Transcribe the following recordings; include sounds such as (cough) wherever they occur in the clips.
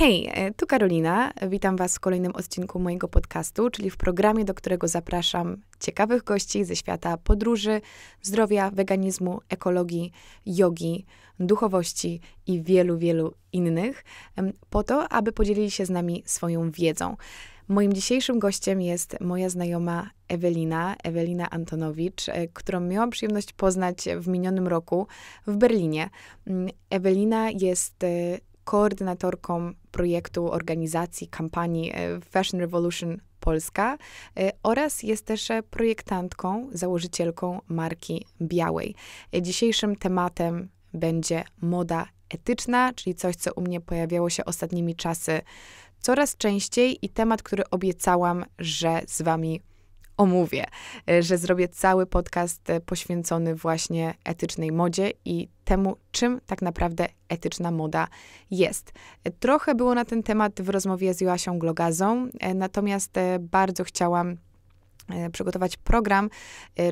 Hej, e, tu Karolina. Witam Was w kolejnym odcinku mojego podcastu, czyli w programie, do którego zapraszam ciekawych gości ze świata podróży, zdrowia, weganizmu, ekologii, jogi, duchowości i wielu, wielu innych, po to, aby podzielili się z nami swoją wiedzą. Moim dzisiejszym gościem jest moja znajoma Ewelina, Ewelina Antonowicz, e, którą miałam przyjemność poznać w minionym roku w Berlinie. Mm, Ewelina jest e, koordynatorką projektu organizacji kampanii e, Fashion Revolution Polska e, oraz jest też e, projektantką, założycielką marki Białej. Dzisiejszym tematem będzie moda etyczna, czyli coś, co u mnie pojawiało się ostatnimi czasy coraz częściej i temat, który obiecałam, że z Wami omówię, e, że zrobię cały podcast e, poświęcony właśnie etycznej modzie i temu, czym tak naprawdę etyczna moda jest. E, trochę było na ten temat w rozmowie z Joasią Glogazą, natomiast bardzo chciałam przygotować program,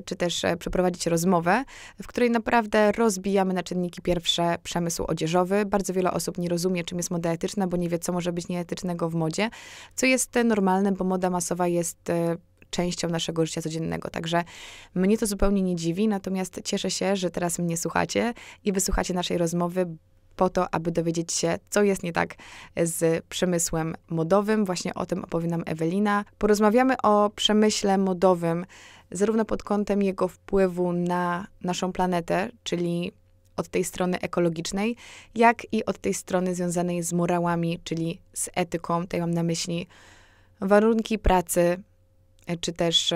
czy też przeprowadzić rozmowę, w której naprawdę rozbijamy na czynniki pierwsze przemysł odzieżowy. Bardzo wiele osób nie rozumie, czym jest moda etyczna, bo nie wie, co może być nieetycznego w modzie, co jest normalne, bo moda masowa jest częścią naszego życia codziennego. Także mnie to zupełnie nie dziwi, natomiast cieszę się, że teraz mnie słuchacie i wysłuchacie naszej rozmowy, po to, aby dowiedzieć się, co jest nie tak z przemysłem modowym. Właśnie o tym opowie nam Ewelina. Porozmawiamy o przemyśle modowym, zarówno pod kątem jego wpływu na naszą planetę, czyli od tej strony ekologicznej, jak i od tej strony związanej z morałami, czyli z etyką. Tutaj mam na myśli warunki pracy, czy też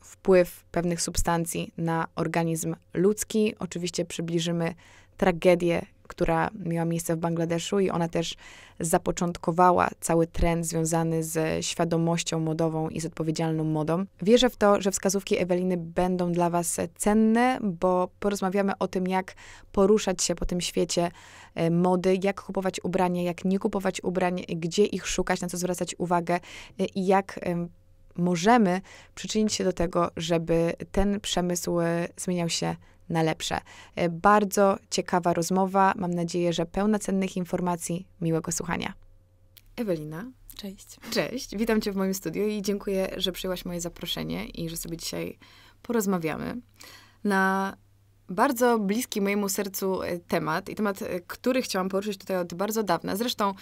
wpływ pewnych substancji na organizm ludzki. Oczywiście przybliżymy tragedię, która miała miejsce w Bangladeszu i ona też zapoczątkowała cały trend związany z świadomością modową i z odpowiedzialną modą. Wierzę w to, że wskazówki Eweliny będą dla Was cenne, bo porozmawiamy o tym, jak poruszać się po tym świecie e, mody, jak kupować ubrania, jak nie kupować ubrań, gdzie ich szukać, na co zwracać uwagę e, i jak możemy przyczynić się do tego, żeby ten przemysł e, zmieniał się na lepsze. E, bardzo ciekawa rozmowa. Mam nadzieję, że pełna cennych informacji. Miłego słuchania. Ewelina. Cześć. Cześć. Witam Cię w moim studiu i dziękuję, że przyjęłaś moje zaproszenie i że sobie dzisiaj porozmawiamy. Na bardzo bliski mojemu sercu e, temat i temat, e, który chciałam poruszyć tutaj od bardzo dawna. Zresztą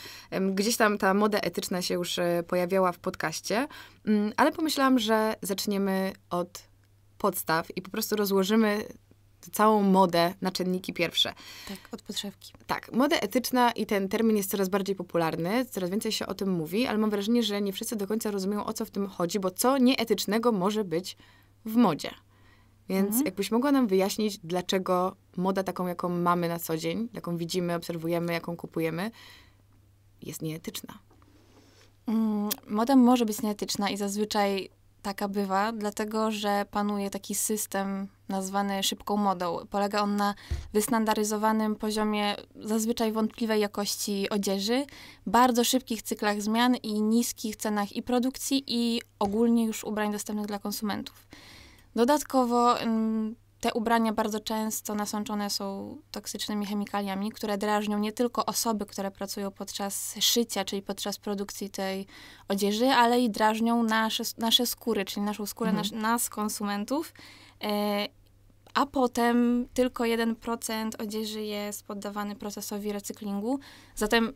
gdzieś tam ta moda etyczna się już e, pojawiała w podcaście, mm, ale pomyślałam, że zaczniemy od podstaw i po prostu rozłożymy całą modę na czynniki pierwsze. Tak, od podszewki. Tak, moda etyczna i ten termin jest coraz bardziej popularny, coraz więcej się o tym mówi, ale mam wrażenie, że nie wszyscy do końca rozumieją, o co w tym chodzi, bo co nieetycznego może być w modzie. Więc mhm. jakbyś mogła nam wyjaśnić, dlaczego moda taką, jaką mamy na co dzień, jaką widzimy, obserwujemy, jaką kupujemy, jest nieetyczna. Mm, moda może być nieetyczna i zazwyczaj taka bywa, dlatego że panuje taki system nazwany szybką modą. Polega on na wystandaryzowanym poziomie zazwyczaj wątpliwej jakości odzieży, bardzo szybkich cyklach zmian i niskich cenach i produkcji i ogólnie już ubrań dostępnych dla konsumentów. Dodatkowo te ubrania bardzo często nasączone są toksycznymi chemikaliami, które drażnią nie tylko osoby, które pracują podczas szycia, czyli podczas produkcji tej odzieży, ale i drażnią nasze, nasze skóry, czyli naszą skórę, mhm. nas, nas, konsumentów. E, a potem tylko 1% odzieży jest poddawany procesowi recyklingu. Zatem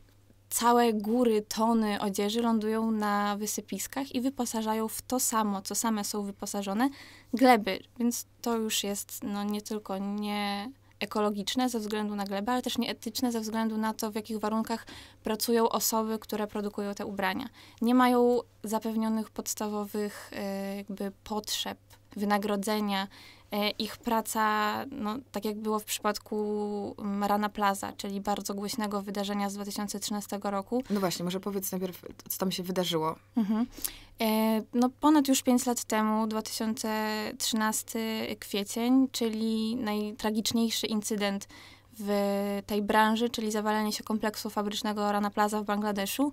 całe góry, tony odzieży lądują na wysypiskach i wyposażają w to samo, co same są wyposażone, gleby. Więc to już jest no, nie tylko nie ekologiczne ze względu na glebę, ale też nieetyczne ze względu na to, w jakich warunkach pracują osoby, które produkują te ubrania. Nie mają zapewnionych podstawowych e, jakby potrzeb wynagrodzenia, e, ich praca, no, tak jak było w przypadku mm, Rana Plaza, czyli bardzo głośnego wydarzenia z 2013 roku. No właśnie, może powiedz najpierw, co tam się wydarzyło. Mhm. E, no ponad już 5 lat temu, 2013 kwiecień, czyli najtragiczniejszy incydent w tej branży, czyli zawalenie się kompleksu fabrycznego Rana Plaza w Bangladeszu.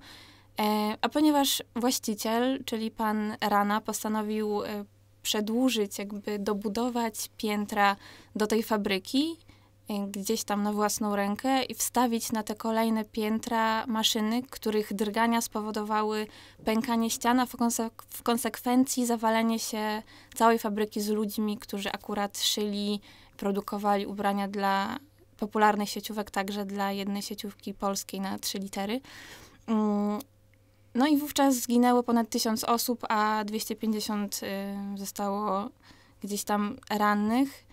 E, a ponieważ właściciel, czyli pan Rana, postanowił e, przedłużyć, jakby dobudować piętra do tej fabryki y, gdzieś tam na własną rękę i wstawić na te kolejne piętra maszyny, których drgania spowodowały pękanie ściana, w, konsekwencji zawalenie się całej fabryki z ludźmi, którzy akurat szyli, produkowali ubrania dla popularnych sieciówek, także dla jednej sieciówki polskiej na trzy litery. Mm, no i wówczas zginęło ponad 1000 osób, a 250 y, zostało gdzieś tam rannych.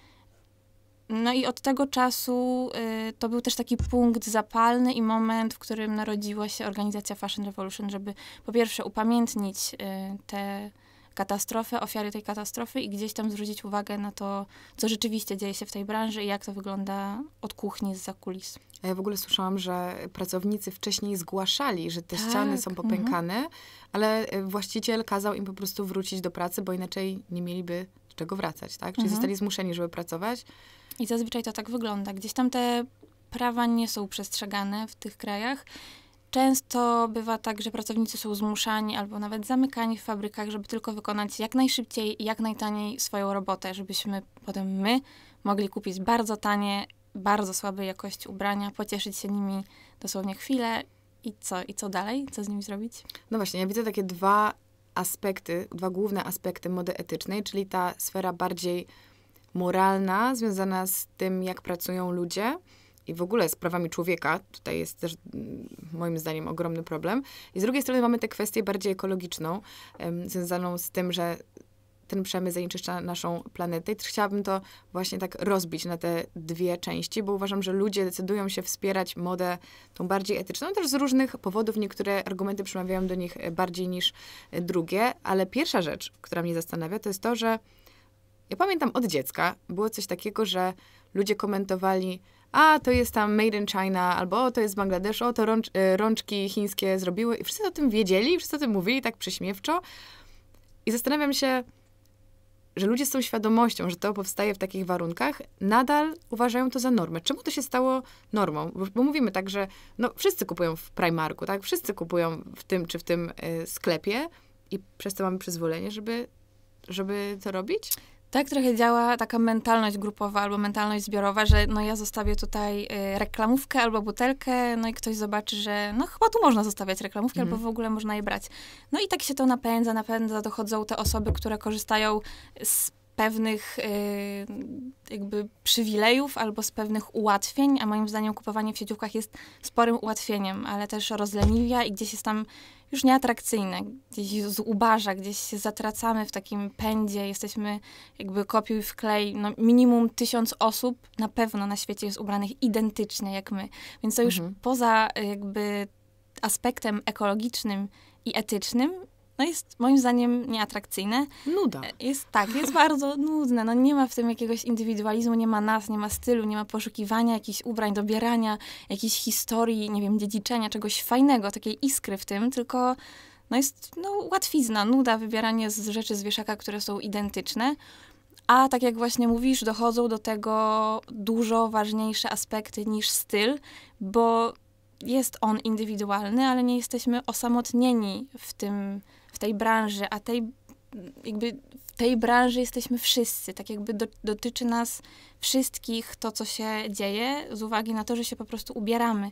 No i od tego czasu y, to był też taki punkt zapalny i moment, w którym narodziła się organizacja Fashion Revolution, żeby po pierwsze upamiętnić te y, tę katastrofę, ofiary tej katastrofy i gdzieś tam zwrócić uwagę na to, co rzeczywiście dzieje się w tej branży i jak to wygląda od kuchni z kulis. A ja w ogóle słyszałam, że pracownicy wcześniej zgłaszali, że te tak, ściany są mhm. popękane, ale e, właściciel kazał im po prostu wrócić do pracy, bo inaczej nie mieliby z czego wracać, tak? Czyli mhm. zostali zmuszeni, żeby pracować. I zazwyczaj to tak wygląda. Gdzieś tam te prawa nie są przestrzegane w tych krajach. Często bywa tak, że pracownicy są zmuszani albo nawet zamykani w fabrykach, żeby tylko wykonać jak najszybciej i jak najtaniej swoją robotę, żebyśmy potem my mogli kupić bardzo tanie bardzo słabej jakości ubrania, pocieszyć się nimi dosłownie chwilę i co, i co dalej? Co z nimi zrobić? No właśnie, ja widzę takie dwa aspekty, dwa główne aspekty mody etycznej, czyli ta sfera bardziej moralna, związana z tym, jak pracują ludzie i w ogóle z prawami człowieka. Tutaj jest też mm, moim zdaniem ogromny problem. I z drugiej strony mamy tę kwestię bardziej ekologiczną, um, związaną z tym, że ten przemysł zanieczyszcza naszą planetę. I chciałabym to właśnie tak rozbić na te dwie części, bo uważam, że ludzie decydują się wspierać modę tą bardziej etyczną, też z różnych powodów. Niektóre argumenty przemawiają do nich bardziej niż drugie, ale pierwsza rzecz, która mnie zastanawia, to jest to, że ja pamiętam od dziecka było coś takiego, że ludzie komentowali, a to jest tam made in China, albo o, to jest Bangladesz, Bangladeszu, o, to rącz, e, rączki chińskie zrobiły. I wszyscy o tym wiedzieli, wszyscy o tym mówili tak prześmiewczo. I zastanawiam się, że ludzie z tą świadomością, że to powstaje w takich warunkach, nadal uważają to za normę. Czemu to się stało normą? Bo, bo mówimy tak, że no, wszyscy kupują w Primarku, tak? Wszyscy kupują w tym czy w tym y, sklepie i przez to mamy przyzwolenie, żeby, żeby to robić? Tak trochę działa taka mentalność grupowa albo mentalność zbiorowa, że no ja zostawię tutaj y, reklamówkę albo butelkę, no i ktoś zobaczy, że no chyba tu można zostawiać reklamówkę albo mhm. w ogóle można je brać. No i tak się to napędza, napędza, dochodzą te osoby, które korzystają z pewnych y, jakby przywilejów albo z pewnych ułatwień, a moim zdaniem kupowanie w sieciówkach jest sporym ułatwieniem, ale też rozleniwia i gdzieś jest tam już nieatrakcyjne, gdzieś zubaża, gdzieś się zatracamy w takim pędzie, jesteśmy jakby kopiuj w klej. No, minimum tysiąc osób na pewno na świecie jest ubranych identycznie jak my. Więc to już mhm. poza e, jakby aspektem ekologicznym i etycznym no jest moim zdaniem nieatrakcyjne. Nuda. Jest tak, jest bardzo nudne. No nie ma w tym jakiegoś indywidualizmu, nie ma nas, nie ma stylu, nie ma poszukiwania jakichś ubrań, dobierania, jakiejś historii, nie wiem, dziedziczenia, czegoś fajnego, takiej iskry w tym, tylko no jest no, łatwizna, nuda, wybieranie z rzeczy z wieszaka, które są identyczne. A tak jak właśnie mówisz, dochodzą do tego dużo ważniejsze aspekty niż styl, bo jest on indywidualny, ale nie jesteśmy osamotnieni w tym w tej branży, a tej jakby w tej branży jesteśmy wszyscy, tak jakby do, dotyczy nas wszystkich to, co się dzieje, z uwagi na to, że się po prostu ubieramy.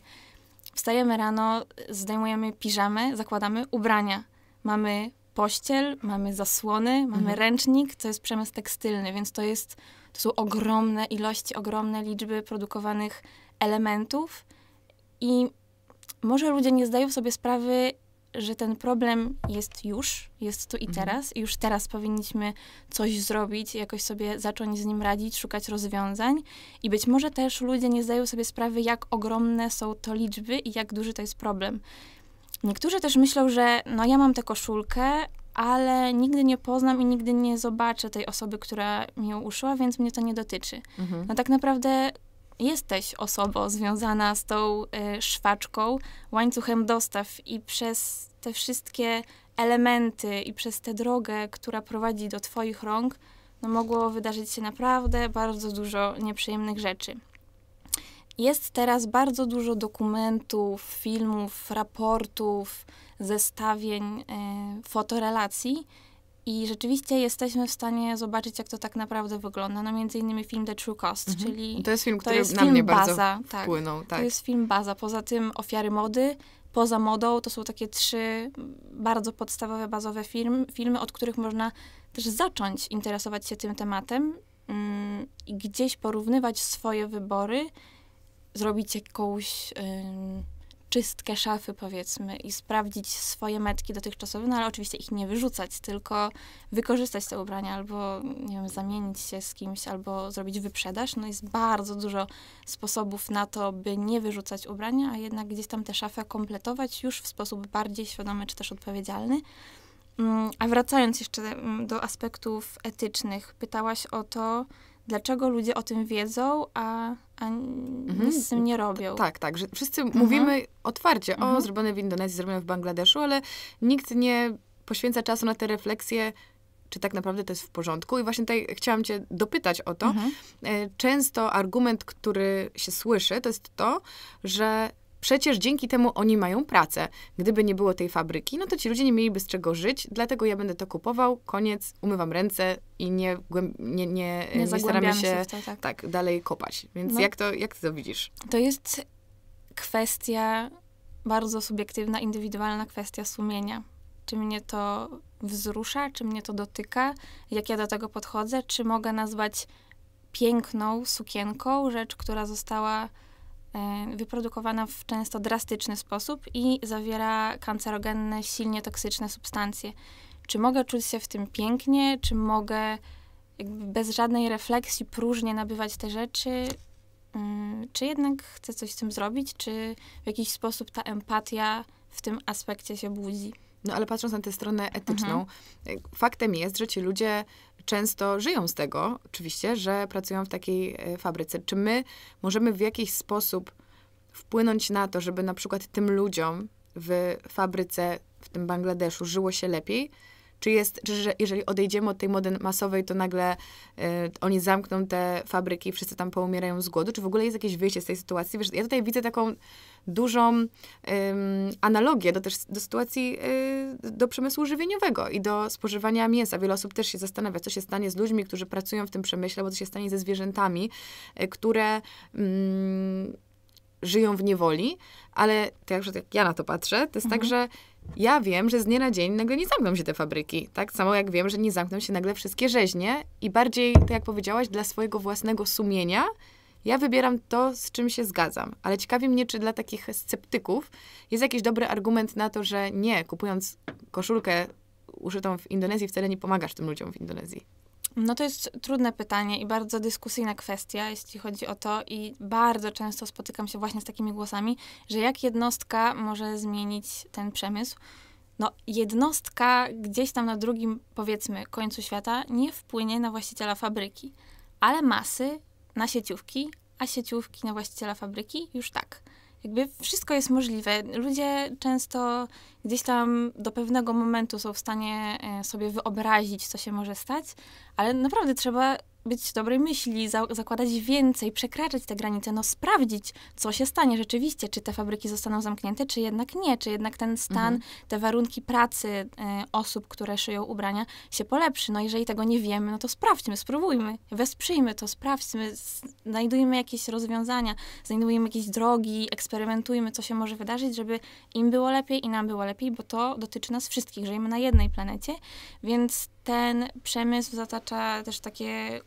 Wstajemy rano, zdejmujemy piżamę, zakładamy ubrania. Mamy pościel, mamy zasłony, mamy mhm. ręcznik, to jest przemysł tekstylny, więc to jest, to są ogromne ilości, ogromne liczby produkowanych elementów i może ludzie nie zdają sobie sprawy, że ten problem jest już, jest tu i mhm. teraz, i już teraz powinniśmy coś zrobić, jakoś sobie zacząć z nim radzić, szukać rozwiązań. I być może też ludzie nie zdają sobie sprawy, jak ogromne są to liczby i jak duży to jest problem. Niektórzy też myślą, że no ja mam tę koszulkę, ale nigdy nie poznam i nigdy nie zobaczę tej osoby, która mi ją uszyła, więc mnie to nie dotyczy. Mhm. No tak naprawdę jesteś osobą związana z tą y, szwaczką, łańcuchem dostaw i przez te wszystkie elementy i przez tę drogę, która prowadzi do Twoich rąk, no mogło wydarzyć się naprawdę bardzo dużo nieprzyjemnych rzeczy. Jest teraz bardzo dużo dokumentów, filmów, raportów, zestawień, y, fotorelacji, i rzeczywiście jesteśmy w stanie zobaczyć, jak to tak naprawdę wygląda. No między innymi film The True Cost, mhm. czyli... To jest film, który jest na film mnie baza, bardzo tak. wpłynął. Tak. To jest film baza. Poza tym Ofiary Mody, Poza Modą, to są takie trzy bardzo podstawowe, bazowe film, filmy, od których można też zacząć interesować się tym tematem mm, i gdzieś porównywać swoje wybory, zrobić jakąś czystkę szafy, powiedzmy, i sprawdzić swoje metki dotychczasowe, no ale oczywiście ich nie wyrzucać, tylko wykorzystać te ubrania albo, nie wiem, zamienić się z kimś, albo zrobić wyprzedaż. No jest bardzo dużo sposobów na to, by nie wyrzucać ubrania, a jednak gdzieś tam tę szafę kompletować już w sposób bardziej świadomy czy też odpowiedzialny. Mm, a wracając jeszcze mm, do aspektów etycznych, pytałaś o to, dlaczego ludzie o tym wiedzą, a a mhm. nic z tym nie robią. Tak, tak, że wszyscy mhm. mówimy otwarcie, o, mhm. zrobione w Indonezji, zrobione w Bangladeszu, ale nikt nie poświęca czasu na te refleksje, czy tak naprawdę to jest w porządku. I właśnie tutaj chciałam cię dopytać o to. Mhm. E, często argument, który się słyszy, to jest to, że Przecież dzięki temu oni mają pracę. Gdyby nie było tej fabryki, no to ci ludzie nie mieliby z czego żyć, dlatego ja będę to kupował, koniec, umywam ręce i nie, nie, nie, nie, nie się, się to, tak. tak. dalej kopać. Więc no, jak, to, jak ty to widzisz? To jest kwestia bardzo subiektywna, indywidualna kwestia sumienia. Czy mnie to wzrusza, czy mnie to dotyka, jak ja do tego podchodzę, czy mogę nazwać piękną sukienką rzecz, która została E, wyprodukowana w często drastyczny sposób i zawiera kancerogenne, silnie toksyczne substancje. Czy mogę czuć się w tym pięknie, czy mogę bez żadnej refleksji próżnie nabywać te rzeczy? Mm, czy jednak chcę coś z tym zrobić, czy w jakiś sposób ta empatia w tym aspekcie się budzi? No ale patrząc na tę stronę etyczną, mhm. E, faktem jest, że ci ludzie często żyją z tego, oczywiście, że pracują w takiej e, fabryce. Czy my możemy w jakiś sposób wpłynąć na to, żeby na przykład tym ludziom w fabryce w tym Bangladeszu żyło się lepiej? Czy jest, czy, że jeżeli odejdziemy od tej mody masowej, to nagle y, oni zamkną te fabryki i wszyscy tam poumierają z głodu? Czy w ogóle jest jakieś wyjście z tej sytuacji? Wiesz, ja tutaj widzę taką dużą analogię do, też, do sytuacji e, do przemysłu żywieniowego i do spożywania mięsa. Wiele osób też się zastanawia, co się stanie z ludźmi, którzy pracują w tym przemyśle, bo co się stanie ze zwierzętami, e, które mm, żyją w niewoli, ale to jak, jak ja na to patrzę, to jest tak, mhm. tak, że ja wiem, że z dnia na dzień nagle nie zamkną się te fabryki. Tak samo jak wiem, że nie zamkną się nagle wszystkie rzeźnie i bardziej, tak jak powiedziałaś, dla swojego własnego sumienia ja wybieram to, z czym się zgadzam. Ale ciekawi mnie, czy dla takich sceptyków jest jakiś dobry argument na to, że nie, kupując koszulkę uszytą w Indonezji, wcale nie pomagasz tym ludziom w Indonezji. No to jest trudne pytanie i bardzo dyskusyjna kwestia, jeśli chodzi o to, i bardzo często spotykam się właśnie z takimi głosami, że jak jednostka może zmienić ten przemysł. No, jednostka gdzieś tam na drugim, powiedzmy, końcu świata nie wpłynie na właściciela fabryki, ale masy na sieciówki, a sieciówki na właściciela fabryki już tak. Jakby wszystko jest możliwe. Ludzie często gdzieś tam do pewnego momentu są w stanie e, sobie wyobrazić, co się może stać, ale naprawdę trzeba być dobrej myśli, za zakładać więcej, przekraczać te granice, no sprawdzić, co się stanie rzeczywiście, czy te fabryki zostaną zamknięte, czy jednak nie, czy jednak ten stan, mhm. te warunki pracy y, osób, które szyją ubrania się polepszy. No jeżeli tego nie wiemy, no to sprawdźmy, spróbujmy, wesprzyjmy to, sprawdźmy, znajdujmy jakieś rozwiązania, znajdujmy jakieś drogi, eksperymentujmy, co się może wydarzyć, żeby im było lepiej i nam było lepiej, bo to dotyczy nas wszystkich, żyjemy na jednej planecie, więc ten przemysł zatacza też takie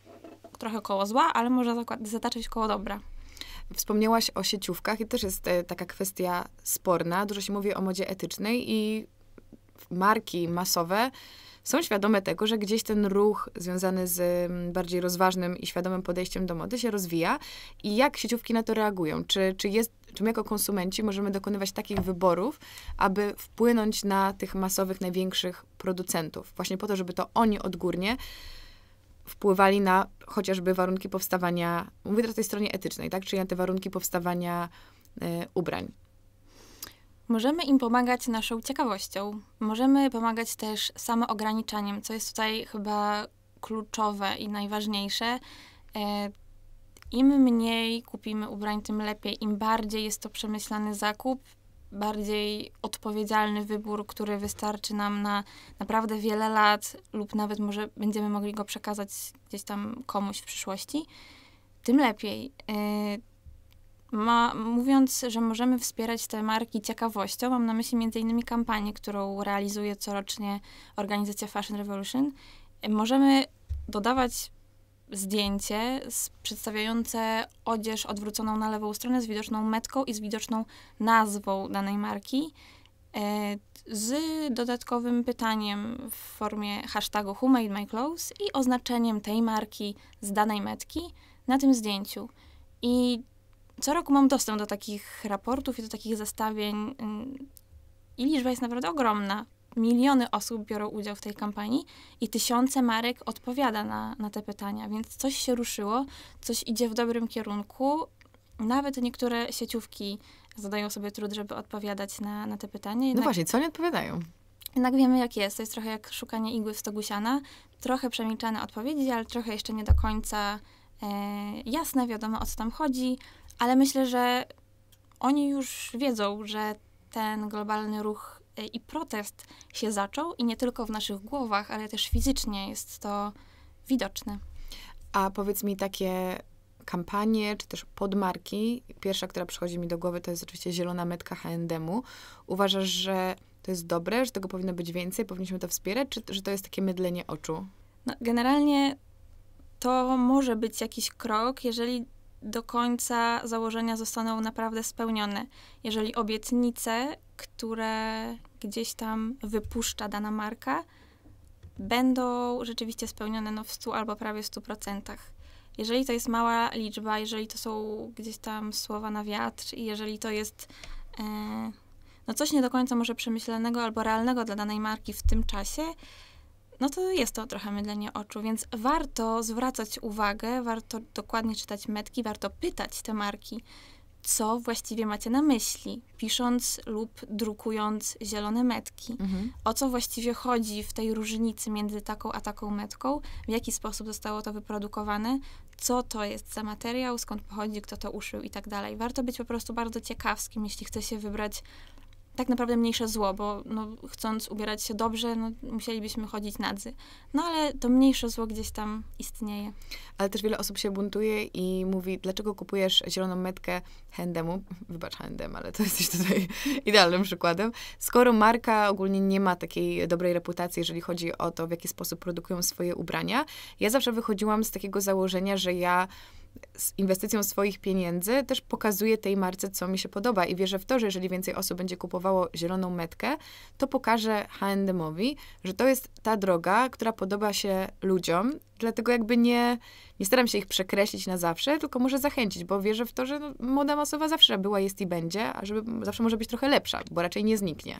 trochę koło zła, ale można zataczyć koło dobra. Wspomniałaś o sieciówkach i też jest e, taka kwestia sporna. Dużo się mówi o modzie etycznej i marki masowe są świadome tego, że gdzieś ten ruch związany z mm, bardziej rozważnym i świadomym podejściem do mody się rozwija. I jak sieciówki na to reagują? Czy, czy, jest, czy my jako konsumenci możemy dokonywać takich wyborów, aby wpłynąć na tych masowych, największych producentów? Właśnie po to, żeby to oni odgórnie wpływali na chociażby warunki powstawania, mówię teraz o tej stronie etycznej, tak? czyli na te warunki powstawania e, ubrań. Możemy im pomagać naszą ciekawością. Możemy pomagać też samoograniczaniem, co jest tutaj chyba kluczowe i najważniejsze. E, Im mniej kupimy ubrań, tym lepiej. Im bardziej jest to przemyślany zakup, bardziej odpowiedzialny wybór, który wystarczy nam na naprawdę wiele lat, lub nawet może będziemy mogli go przekazać gdzieś tam komuś w przyszłości, tym lepiej. Y, ma, mówiąc, że możemy wspierać te marki ciekawością, mam na myśli m.in. kampanię, którą realizuje corocznie organizacja Fashion Revolution. Y, możemy dodawać zdjęcie z, przedstawiające odzież odwróconą na lewą stronę z widoczną metką i z widoczną nazwą danej marki. E, z dodatkowym pytaniem w formie hashtagu Who Made My Clothes i oznaczeniem tej marki z danej metki na tym zdjęciu. I co roku mam dostęp do takich raportów i do takich zestawień mm, i liczba jest naprawdę ogromna miliony osób biorą udział w tej kampanii i tysiące marek odpowiada na, na te pytania, więc coś się ruszyło, coś idzie w dobrym kierunku. Nawet niektóre sieciówki zadają sobie trud, żeby odpowiadać na, na te pytania. No Jednak, no właśnie, co nie odpowiadają? Jednak wiemy, jak jest. To jest trochę jak szukanie igły w stogu siana. Trochę przemilczane odpowiedzi, ale trochę jeszcze nie do końca e, jasne, wiadomo o co tam chodzi. Ale myślę, że oni już wiedzą, że ten globalny ruch i protest się zaczął i nie tylko w naszych głowach, ale też fizycznie jest to widoczne. A powiedz mi takie kampanie, czy też podmarki. Pierwsza, która przychodzi mi do głowy, to jest oczywiście zielona metka H&M-u. Uważasz, że to jest dobre, że tego powinno być więcej, powinniśmy to wspierać, czy że to jest takie mydlenie oczu? No, generalnie to może być jakiś krok, jeżeli do końca założenia zostaną naprawdę spełnione. Jeżeli obietnice, które gdzieś tam wypuszcza dana marka, będą rzeczywiście spełnione no, w 100 albo prawie 100%. Jeżeli to jest mała liczba, jeżeli to są gdzieś tam słowa na wiatr i jeżeli to jest e, no coś nie do końca może przemyślanego albo realnego dla danej marki w tym czasie, no to jest to trochę mydlenie oczu, więc warto zwracać uwagę, warto dokładnie czytać metki, warto pytać te marki, co właściwie macie na myśli, pisząc lub drukując zielone metki. Mhm. O co właściwie chodzi w tej różnicy między taką a taką metką, w jaki sposób zostało to wyprodukowane, co to jest za materiał, skąd pochodzi, kto to uszył i tak dalej. Warto być po prostu bardzo ciekawskim, jeśli chce się wybrać tak naprawdę mniejsze zło, bo no, chcąc ubierać się dobrze, no, musielibyśmy chodzić nadzy. No ale to mniejsze zło gdzieś tam istnieje. Ale też wiele osób się buntuje i mówi, dlaczego kupujesz zieloną metkę H&M'u? (laughs) Wybacz H&M, ale to (laughs) jesteś tutaj idealnym przykładem. Skoro marka ogólnie nie ma takiej dobrej reputacji, jeżeli chodzi o to, w jaki sposób produkują swoje ubrania, ja zawsze wychodziłam z takiego założenia, że ja z inwestycją swoich pieniędzy też pokazuję tej marce, co mi się podoba i wierzę w to, że jeżeli więcej osób będzie kupowało zieloną metkę, to pokażę H&M'owi, że to jest ta droga, która podoba się ludziom, dlatego jakby nie, nie staram się ich przekreślić na zawsze, tylko może zachęcić, bo wierzę w to, że no, moda masowa zawsze była, jest i będzie, a żeby zawsze może być trochę lepsza, bo raczej nie zniknie.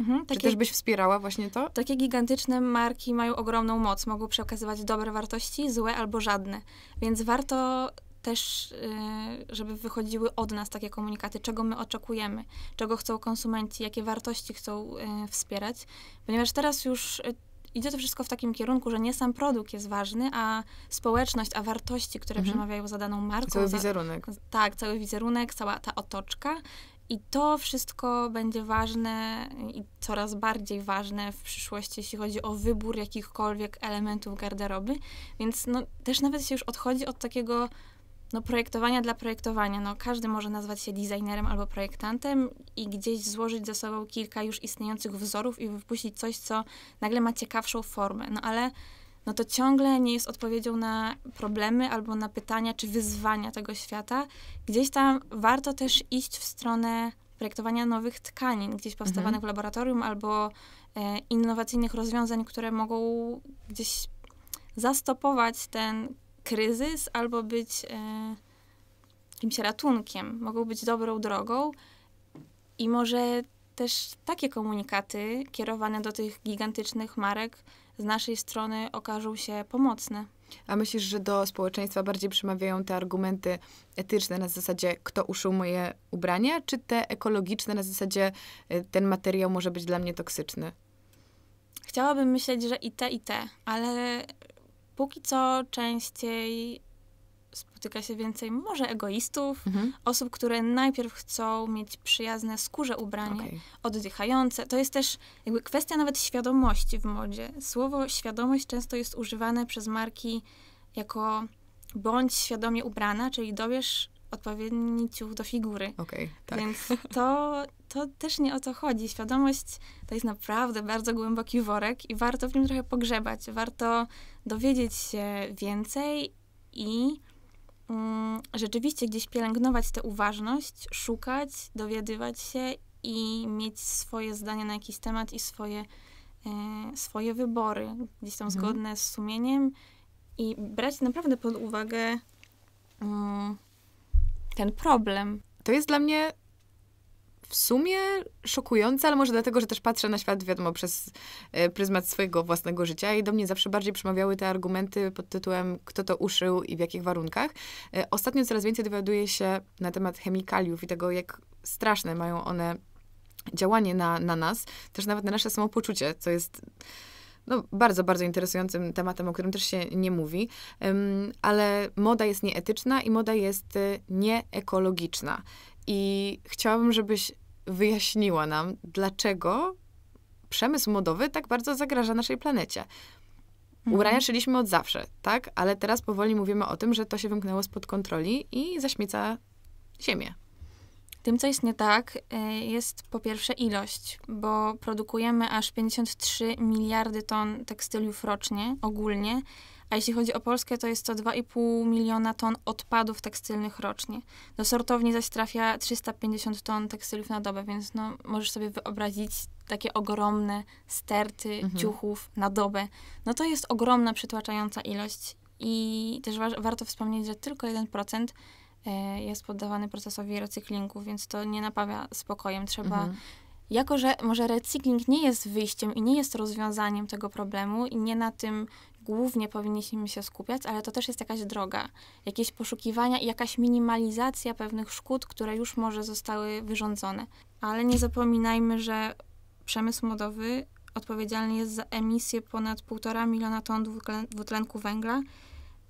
Mhm, Czy też byś wspierała właśnie to? Takie gigantyczne marki mają ogromną moc, mogą przekazywać dobre wartości, złe albo żadne. Więc warto też, y, żeby wychodziły od nas takie komunikaty, czego my oczekujemy, czego chcą konsumenci, jakie wartości chcą y, wspierać, ponieważ teraz już y, idzie to wszystko w takim kierunku, że nie sam produkt jest ważny, a społeczność, a wartości, które mhm. przemawiają za daną marką. Cały wizerunek. tak, cały wizerunek, cała ta otoczka i to wszystko będzie ważne i coraz bardziej ważne w przyszłości, jeśli chodzi o wybór jakichkolwiek elementów garderoby. Więc no, też nawet się już odchodzi od takiego no, projektowania dla projektowania. No, każdy może nazwać się designerem albo projektantem i gdzieś złożyć ze sobą kilka już istniejących wzorów i wypuścić coś, co nagle ma ciekawszą formę. No ale no to ciągle nie jest odpowiedzią na problemy albo na pytania czy wyzwania tego świata. Gdzieś tam warto też iść w stronę projektowania nowych tkanin, gdzieś powstawanych mhm. w laboratorium albo e, innowacyjnych rozwiązań, które mogą gdzieś zastopować ten kryzys albo być e, jakimś ratunkiem, mogą być dobrą drogą i może też takie komunikaty kierowane do tych gigantycznych marek z naszej strony okażą się pomocne. A myślisz, że do społeczeństwa bardziej przemawiają te argumenty etyczne na zasadzie, kto uszył moje ubrania, czy te ekologiczne na zasadzie, y, ten materiał może być dla mnie toksyczny? Chciałabym myśleć, że i te, i te, ale póki co częściej spotyka się więcej może egoistów, mhm. osób, które najpierw chcą mieć przyjazne skórze ubranie, okay. oddychające. To jest też jakby kwestia nawet świadomości w modzie. Słowo świadomość często jest używane przez marki jako bądź świadomie ubrana, czyli dobierz odpowiedni ciuch do figury. Okay, tak. Więc to, to też nie o to chodzi. Świadomość to jest naprawdę bardzo głęboki worek i warto w nim trochę pogrzebać. Warto dowiedzieć się więcej i Mm, rzeczywiście gdzieś pielęgnować tę uważność, szukać, dowiadywać się i mieć swoje zdanie na jakiś temat i swoje, e, swoje wybory, gdzieś tam mhm. zgodne z sumieniem i brać naprawdę pod uwagę mm, ten problem. To jest dla mnie w sumie szokujące, ale może dlatego, że też patrzę na świat, wiadomo, przez e, pryzmat swojego własnego życia i do mnie zawsze bardziej przemawiały te argumenty pod tytułem kto to uszył i w jakich warunkach. E, ostatnio coraz więcej dowiaduję się na temat chemikaliów i tego, jak straszne mają one działanie na, na nas, też nawet na nasze samopoczucie, co jest no, bardzo, bardzo interesującym tematem, o którym też się nie mówi, ale moda jest nieetyczna i moda jest e, nieekologiczna. I chciałabym, żebyś wyjaśniła nam, dlaczego przemysł modowy tak bardzo zagraża naszej planecie. Mhm. Ubrania szyliśmy od zawsze, tak? Ale teraz powoli mówimy o tym, że to się wymknęło spod kontroli i zaśmieca ziemię. Tym, co jest nie tak, e, jest po pierwsze ilość, bo produkujemy aż 53 miliardy ton tekstyliów rocznie ogólnie a jeśli chodzi o Polskę, to jest to 2,5 miliona ton odpadów tekstylnych rocznie. Do sortowni zaś trafia 350 ton tekstylów na dobę, więc no, możesz sobie wyobrazić takie ogromne sterty mhm. ciuchów na dobę. No to jest ogromna, przytłaczająca ilość. I też wa warto wspomnieć, że tylko 1% e, jest poddawany procesowi recyklingu, więc to nie napawa spokojem. Trzeba mhm jako, że może recykling nie jest wyjściem i nie jest rozwiązaniem tego problemu i nie na tym głównie powinniśmy się skupiać, ale to też jest jakaś droga, jakieś poszukiwania i jakaś minimalizacja pewnych szkód, które już może zostały wyrządzone. Ale nie zapominajmy, że przemysł modowy odpowiedzialny jest za emisję ponad 1,5 miliona ton dwutlenku węgla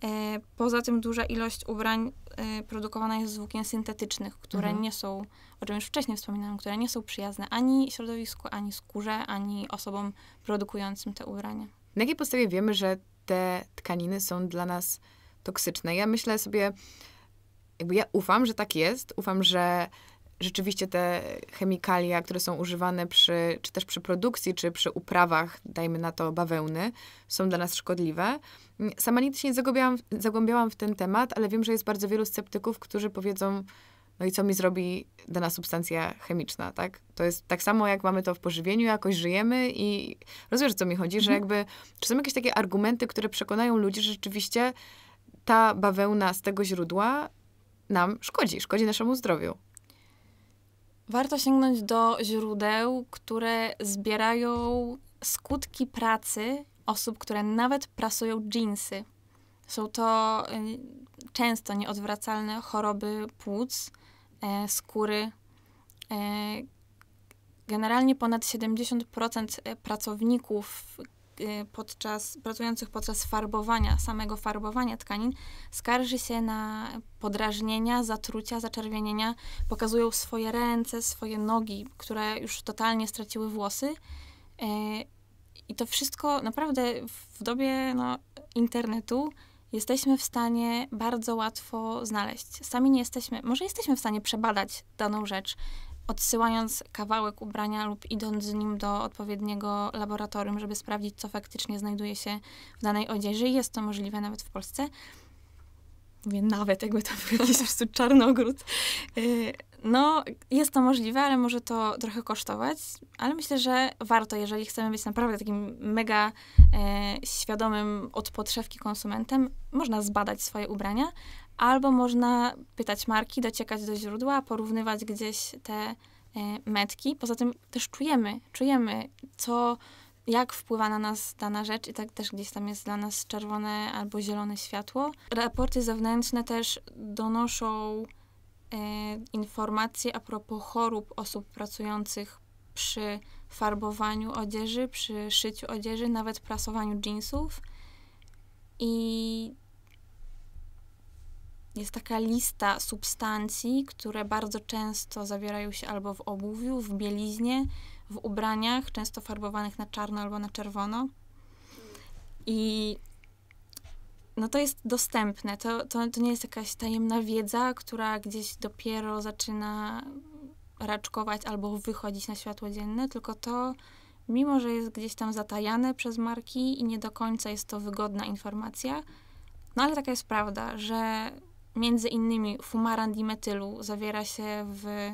E, poza tym duża ilość ubrań e, produkowana jest z włókien syntetycznych, które mhm. nie są, o czym już wcześniej wspominałam, które nie są przyjazne ani środowisku, ani skórze, ani osobom produkującym te ubrania. Na jakiej podstawie wiemy, że te tkaniny są dla nas toksyczne? Ja myślę sobie, jakby ja ufam, że tak jest, ufam, że rzeczywiście te chemikalia, które są używane przy, czy też przy produkcji, czy przy uprawach, dajmy na to bawełny, są dla nas szkodliwe. Mm, sama nigdy się nie zagłębiałam, zagłębiałam w ten temat, ale wiem, że jest bardzo wielu sceptyków, którzy powiedzą, no i co mi zrobi dana substancja chemiczna, tak? To jest tak samo, jak mamy to w pożywieniu, jakoś żyjemy i rozumiesz, co mi chodzi, że mhm. jakby, czy są jakieś takie argumenty, które przekonają ludzi, że rzeczywiście ta bawełna z tego źródła nam szkodzi, szkodzi naszemu zdrowiu. Warto sięgnąć do źródeł, które zbierają skutki pracy osób, które nawet prasują dżinsy. Są to y, często nieodwracalne choroby płuc, e, skóry. E, generalnie ponad 70% e, pracowników Y, podczas, pracujących podczas farbowania, samego farbowania tkanin, skarży się na podrażnienia, zatrucia, zaczerwienienia, pokazują swoje ręce, swoje nogi, które już totalnie straciły włosy. Y, I to wszystko naprawdę w dobie no, internetu jesteśmy w stanie bardzo łatwo znaleźć. Sami nie jesteśmy, może jesteśmy w stanie przebadać daną rzecz, odsyłając kawałek ubrania lub idąc z nim do odpowiedniego laboratorium, żeby sprawdzić, co faktycznie znajduje się w danej odzieży. Jest to możliwe nawet w Polsce. Mówię nawet, jakby to był (laughs) jakiś po prostu czarnogród. Y, no, jest to możliwe, ale może to trochę kosztować, ale myślę, że warto, jeżeli chcemy być naprawdę takim mega e, świadomym od podszewki konsumentem, można zbadać swoje ubrania, albo można pytać marki, dociekać do źródła, porównywać gdzieś te e, metki. Poza tym też czujemy, czujemy, co, jak wpływa na nas dana rzecz i tak też gdzieś tam jest dla nas czerwone albo zielone światło. Raporty zewnętrzne też donoszą e, informacje a propos chorób osób pracujących przy farbowaniu odzieży, przy szyciu odzieży, nawet prasowaniu jeansów. I jest taka lista substancji, które bardzo często zawierają się albo w obuwiu, w bieliznie, w ubraniach, często farbowanych na czarno albo na czerwono. I no to jest dostępne. To, to, to nie jest jakaś tajemna wiedza, która gdzieś dopiero zaczyna raczkować albo wychodzić na światło dzienne, tylko to, mimo że jest gdzieś tam zatajane przez marki i nie do końca jest to wygodna informacja, no ale taka jest prawda, że między innymi fumaran dimetylu zawiera się w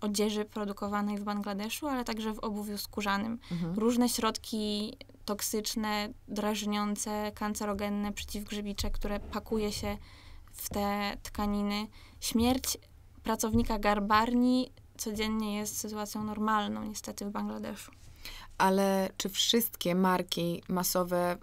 odzieży produkowanej w Bangladeszu, ale także w obuwiu skórzanym. Mhm. Różne środki toksyczne, drażniące, kancerogenne, przeciwgrzybicze, które pakuje się w te tkaniny. Śmierć pracownika garbarni codziennie jest sytuacją normalną, niestety, w Bangladeszu. Ale czy wszystkie marki masowe,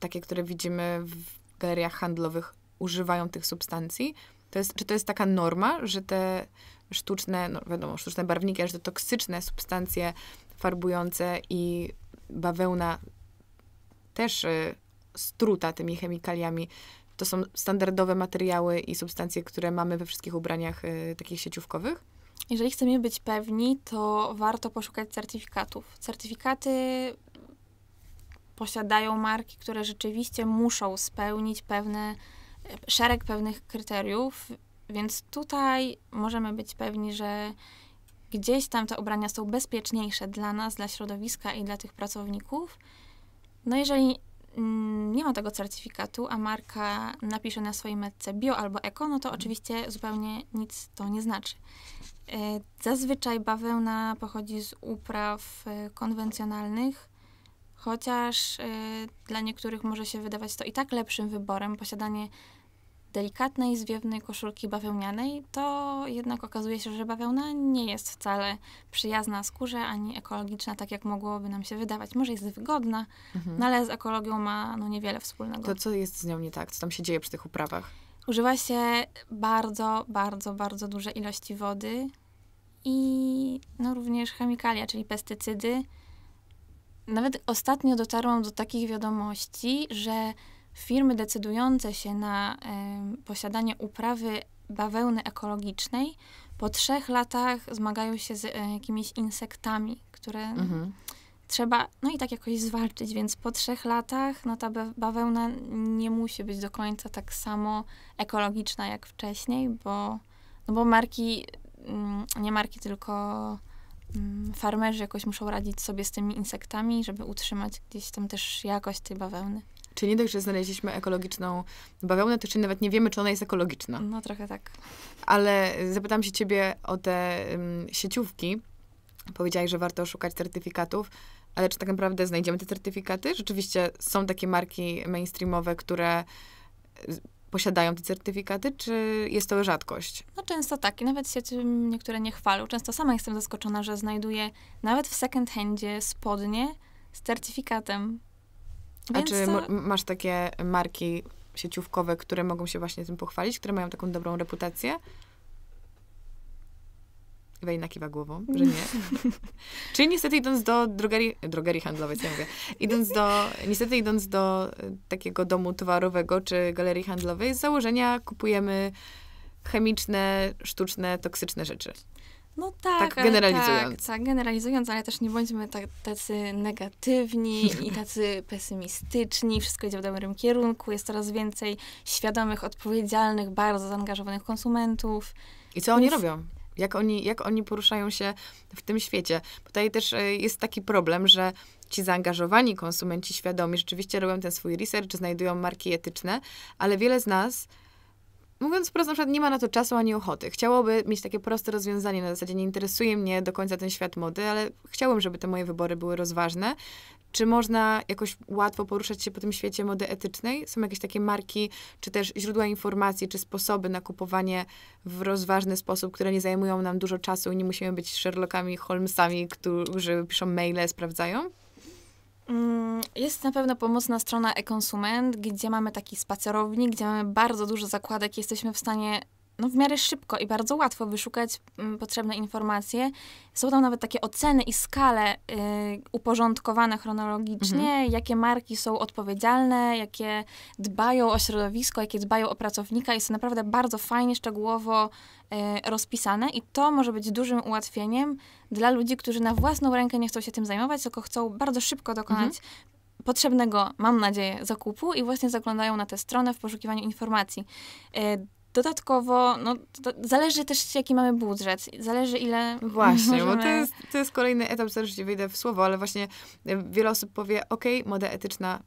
takie, które widzimy w galeriach handlowych, używają tych substancji. To jest, czy to jest taka norma, że te sztuczne, no wiadomo, sztuczne barwniki, aż te toksyczne substancje farbujące i bawełna też y, struta tymi chemikaliami. To są standardowe materiały i substancje, które mamy we wszystkich ubraniach y, takich sieciówkowych? Jeżeli chcemy być pewni, to warto poszukać certyfikatów. Certyfikaty posiadają marki, które rzeczywiście muszą spełnić pewne szereg pewnych kryteriów, więc tutaj możemy być pewni, że gdzieś tam te ubrania są bezpieczniejsze dla nas, dla środowiska i dla tych pracowników. No jeżeli mm, nie ma tego certyfikatu, a marka napisze na swojej metce bio albo eko, no to oczywiście zupełnie nic to nie znaczy. E, zazwyczaj bawełna pochodzi z upraw e, konwencjonalnych, chociaż e, dla niektórych może się wydawać to i tak lepszym wyborem posiadanie delikatnej, zwiewnej koszulki bawełnianej, to jednak okazuje się, że bawełna nie jest wcale przyjazna skórze ani ekologiczna, tak jak mogłoby nam się wydawać. Może jest wygodna, mhm. no ale z ekologią ma no, niewiele wspólnego. To co jest z nią nie tak? Co tam się dzieje przy tych uprawach? Używa się bardzo, bardzo, bardzo duże ilości wody i no, również chemikalia, czyli pestycydy. Nawet ostatnio dotarłam do takich wiadomości, że firmy decydujące się na posiadanie uprawy bawełny ekologicznej po trzech latach zmagają się z e, jakimiś insektami, które no, mhm. trzeba, no i tak jakoś zwalczyć, więc po trzech latach no ta bawełna nie musi być do końca tak samo ekologiczna jak wcześniej, bo, no bo marki, mm, nie marki, tylko mm, farmerzy jakoś muszą radzić sobie z tymi insektami, żeby utrzymać gdzieś tam też jakość tej bawełny. Czy nie dość, że znaleźliśmy ekologiczną bawełnę, to jeszcze nawet nie wiemy, czy ona jest ekologiczna. No trochę tak. Ale y, zapytam się ciebie o te um, sieciówki. Powiedziałaś, że warto szukać certyfikatów, ale czy tak naprawdę znajdziemy te certyfikaty? Rzeczywiście są takie marki mainstreamowe, które y, posiadają te certyfikaty, czy jest to rzadkość? No często tak i nawet się niektóre nie chwalą. Często sama jestem zaskoczona, że znajduję nawet w second handzie spodnie z certyfikatem. Więc A czy masz takie marki sieciówkowe, które mogą się właśnie tym pochwalić, które mają taką dobrą reputację? Wejna kiwa głową, że nie. (laughs) Czyli niestety idąc do drogerii, drogerii handlowej, co ja mówię, idąc do, niestety idąc do e, takiego domu towarowego czy galerii handlowej, z założenia kupujemy chemiczne, sztuczne, toksyczne rzeczy. No tak, tak, tak generalizując. Tak, tak, generalizując, ale też nie bądźmy tak, tacy negatywni i (laughs) tacy pesymistyczni. Wszystko idzie w dobrym kierunku. Jest coraz więcej świadomych, odpowiedzialnych, bardzo zaangażowanych konsumentów. I co Więc... oni robią? Jak oni, jak oni poruszają się w tym świecie? Tutaj też e, jest taki problem, że ci zaangażowani konsumenci świadomi rzeczywiście robią ten swój research, znajdują marki etyczne, ale wiele z nas Mówiąc wprost, na przykład nie ma na to czasu ani ochoty. Chciałoby mieć takie proste rozwiązanie na zasadzie nie interesuje mnie do końca ten świat mody, ale chciałbym, żeby te moje wybory były rozważne. Czy można jakoś łatwo poruszać się po tym świecie mody etycznej? Są jakieś takie marki, czy też źródła informacji, czy sposoby na kupowanie w rozważny sposób, które nie zajmują nam dużo czasu i nie musimy być Sherlockami Holmesami, którzy piszą maile, sprawdzają? Mm, jest na pewno pomocna strona e-konsument, gdzie mamy taki spacerownik, gdzie mamy bardzo dużo zakładek. Jesteśmy w stanie no, w miarę szybko i bardzo łatwo wyszukać m, mm, potrzebne informacje. Są tam nawet takie oceny i skale y, uporządkowane chronologicznie, mhm. jakie marki są odpowiedzialne, jakie dbają o środowisko, jakie dbają o pracownika. Jest to naprawdę bardzo fajnie, szczegółowo y, rozpisane i to może być dużym ułatwieniem dla ludzi, którzy na własną rękę nie chcą się tym zajmować, tylko chcą bardzo szybko dokonać mhm potrzebnego, mam nadzieję, zakupu i właśnie zaglądają na tę stronę w poszukiwaniu informacji. Y, Dodatkowo, no, zależy też, jaki mamy budżet, zależy ile. No właśnie, możemy... bo to jest, to jest kolejny etap, zaraz ci wyjdę w słowo, ale właśnie y, wiele osób powie: OK, moda etyczna,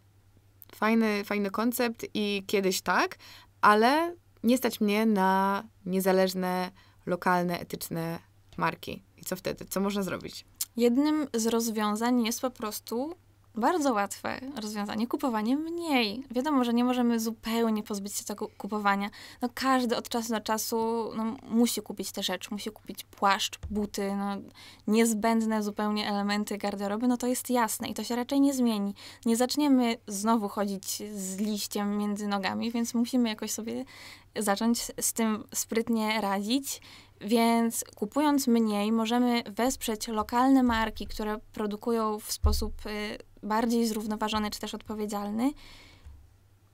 fajny, fajny koncept i kiedyś tak, ale nie stać mnie na niezależne, lokalne, etyczne marki. I co wtedy? Co można zrobić? Jednym z rozwiązań jest po prostu bardzo łatwe rozwiązanie kupowanie mniej. Wiadomo, że nie możemy zupełnie pozbyć się tego kupowania. No, każdy od czasu do czasu no, musi kupić tę rzecz, musi kupić płaszcz, buty, no, niezbędne zupełnie elementy garderoby, no to jest jasne i to się raczej nie zmieni. Nie zaczniemy znowu chodzić z liściem między nogami, więc musimy jakoś sobie zacząć z tym sprytnie radzić. Więc kupując mniej, możemy wesprzeć lokalne marki, które produkują w sposób y, bardziej zrównoważony czy też odpowiedzialny.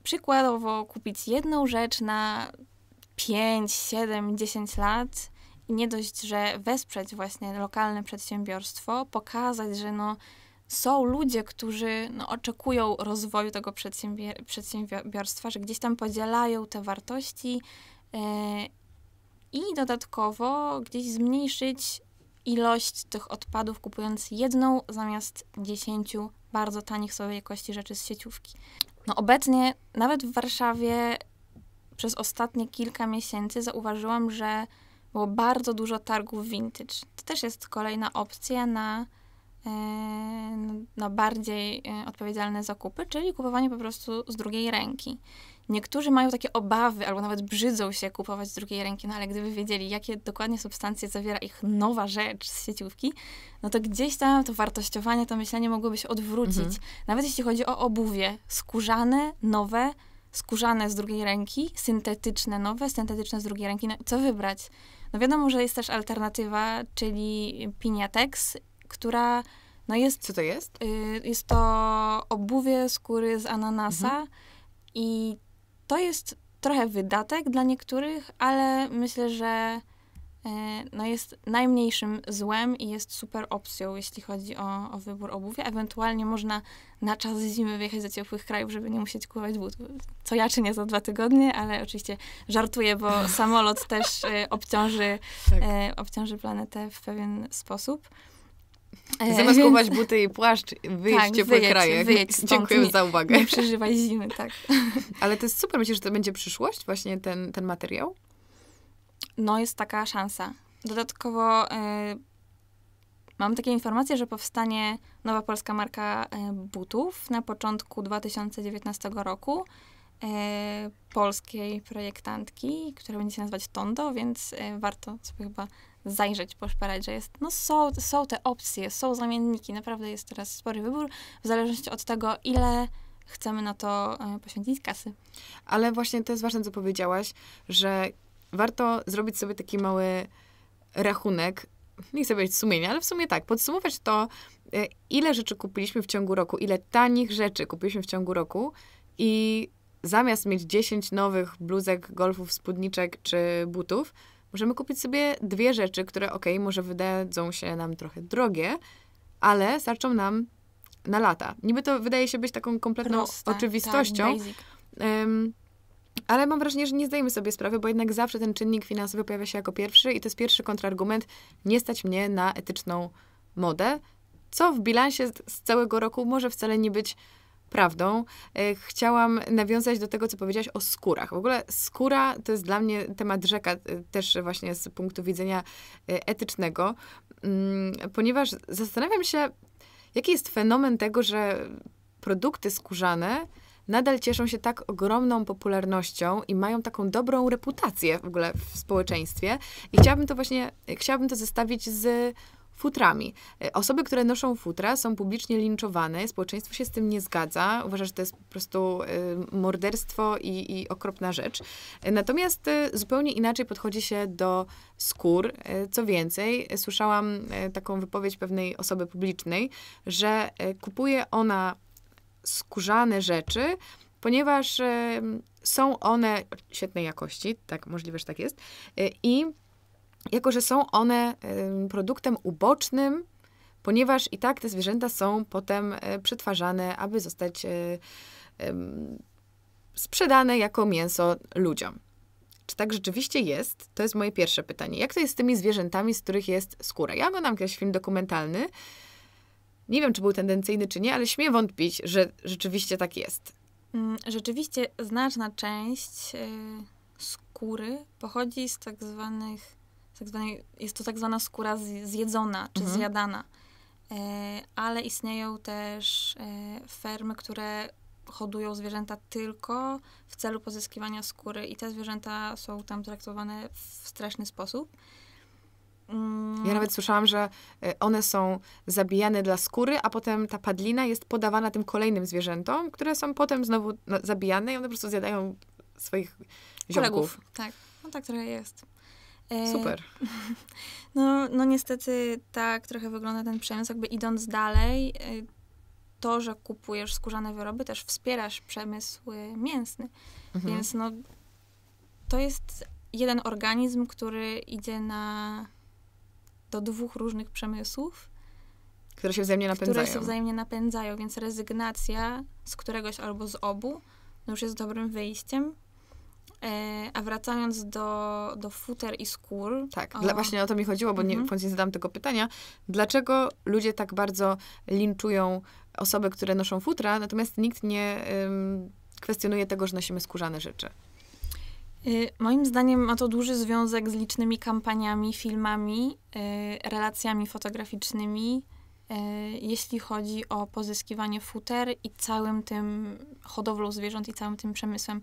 Przykładowo kupić jedną rzecz na 5, 7, 10 lat i nie dość, że wesprzeć właśnie lokalne przedsiębiorstwo, pokazać, że no, są ludzie, którzy no, oczekują rozwoju tego przedsiębiorstwa, że gdzieś tam podzielają te wartości yy, i dodatkowo gdzieś zmniejszyć ilość tych odpadów, kupując jedną zamiast dziesięciu bardzo tanich sobie jakości rzeczy z sieciówki. No obecnie, nawet w Warszawie przez ostatnie kilka miesięcy zauważyłam, że było bardzo dużo targów vintage. To też jest kolejna opcja na, e, na bardziej e, odpowiedzialne zakupy, czyli kupowanie po prostu z drugiej ręki. Niektórzy mają takie obawy albo nawet brzydzą się kupować z drugiej ręki, no ale gdyby wiedzieli, jakie dokładnie substancje zawiera ich nowa rzecz z sieciówki, no to gdzieś tam to wartościowanie, to myślenie mogłoby się odwrócić. Mhm. Nawet jeśli chodzi o obuwie, skórzane, nowe, skórzane z drugiej ręki, syntetyczne nowe, syntetyczne z drugiej ręki, no co wybrać? No wiadomo, że jest też alternatywa, czyli Piniatex, która no jest... Co to jest? Y, jest to obuwie skóry z ananasa mhm. i to jest trochę wydatek dla niektórych, ale myślę, że e, no jest najmniejszym złem i jest super opcją, jeśli chodzi o, o wybór obuwia. Ewentualnie można na czas zimy wyjechać do ciepłych krajów, żeby nie musieć kupować butów. Co ja czynię za dwa tygodnie, ale oczywiście żartuję, bo samolot też e, obciąży, tak. E, obciąży planetę w pewien sposób. E, Zamiast kupować buty i płaszcz, wyjście tak, ciepłe wyjedź, kraje. (laughs) Dziękuję nie, za uwagę. Nie przeżywaj zimy, tak. (laughs) Ale to jest super. Myślisz, że to będzie przyszłość, właśnie ten, ten materiał? No, jest taka szansa. Dodatkowo y, mam takie informacje, że powstanie nowa polska marka e, butów na początku 2019 roku y, polskiej projektantki, która będzie się nazywać Tondo, więc warto sobie chyba zajrzeć, poszperać, że jest, no są, są te opcje, są zamienniki, naprawdę jest teraz spory wybór, w zależności od tego, ile chcemy na to e, poświęcić kasy. Ale właśnie to jest ważne, co powiedziałaś, że warto zrobić sobie taki mały rachunek, nie chcę powiedzieć sumienia, ale w sumie tak, podsumować to, e, ile rzeczy kupiliśmy w ciągu roku, ile tanich rzeczy kupiliśmy w ciągu roku i zamiast mieć 10 nowych bluzek, golfów, spódniczek czy butów, możemy kupić sobie dwie rzeczy, które ok, może wydadzą się nam trochę drogie, ale starczą nam na lata. Niby to wydaje się być taką kompletną Proste, tak, oczywistością. Tak, ale mam wrażenie, że nie zdajemy sobie sprawy, bo jednak zawsze ten czynnik finansowy pojawia się jako pierwszy i to jest pierwszy kontrargument. Nie stać mnie na etyczną modę, co w bilansie z całego roku może wcale nie być prawdą, e, chciałam nawiązać do tego, co powiedziałaś o skórach. W ogóle skóra to jest dla mnie temat rzeka, e, też właśnie z punktu widzenia e, etycznego, mm, ponieważ zastanawiam się, jaki jest fenomen tego, że produkty skórzane nadal cieszą się tak ogromną popularnością i mają taką dobrą reputację w ogóle w społeczeństwie. I chciałabym to właśnie, chciałabym to zestawić z futrami. E, osoby, które noszą futra, są publicznie linczowane, społeczeństwo się z tym nie zgadza, uważa, że to jest po prostu e, morderstwo i, i okropna rzecz. E, natomiast zupełnie inaczej podchodzi się do skór. Co więcej, słyszałam taką wypowiedź pewnej osoby publicznej, że kupuje ona skórzane rzeczy, ponieważ są one świetnej jakości, tak możliwe, że tak jest, i jako że są one produktem ubocznym, ponieważ i tak te zwierzęta są potem e, przetwarzane, aby zostać e, sprzedane jako mięso ludziom. Czy tak rzeczywiście jest? To jest moje pierwsze pytanie. Jak to jest z tymi zwierzętami, z których jest skóra? Ja oglądam kiedyś film dokumentalny. Nie wiem, czy był tendencyjny, czy nie, ale śmiem wątpić, że rzeczywiście tak jest. Mm, rzeczywiście znaczna część e, skóry pochodzi z tak zwanych tak zwanej, jest to tak zwana skóra zjedzona czy mhm. zjadana. E, ale istnieją też e, fermy, które hodują zwierzęta tylko w celu pozyskiwania skóry i te zwierzęta są tam traktowane w straszny sposób. Mm. Ja nawet słyszałam, że e, one są zabijane dla skóry, a potem ta padlina jest podawana tym kolejnym zwierzętom, które są potem znowu no, zabijane i one po prostu zjadają swoich ziomków. Kolegów, tak. No tak trochę jest. E, Super. (laughs) No, no niestety tak trochę wygląda ten przemysł, jakby idąc dalej, e, to, że kupujesz skórzane wyroby, też wspierasz przemysł e, mięsny. Mhm. Więc no, to jest jeden organizm, który idzie na do dwóch różnych przemysłów. Które się wzajemnie napędzają. Które się wzajemnie napędzają, więc rezygnacja z któregoś albo z obu no już jest dobrym wyjściem, E, a wracając do, do futer i skór. Tak, o... Dla, właśnie o to mi chodziło, bo nie, zadałam mhm. nie zadam tego pytania. Dlaczego ludzie tak bardzo linczują osoby, które noszą futra, natomiast nikt nie ym, kwestionuje tego, że nosimy skórzane rzeczy? Y, moim zdaniem ma to duży związek z licznymi kampaniami, filmami, yy, relacjami fotograficznymi, yy, jeśli chodzi o pozyskiwanie futer i całym tym hodowlą zwierząt i całym tym przemysłem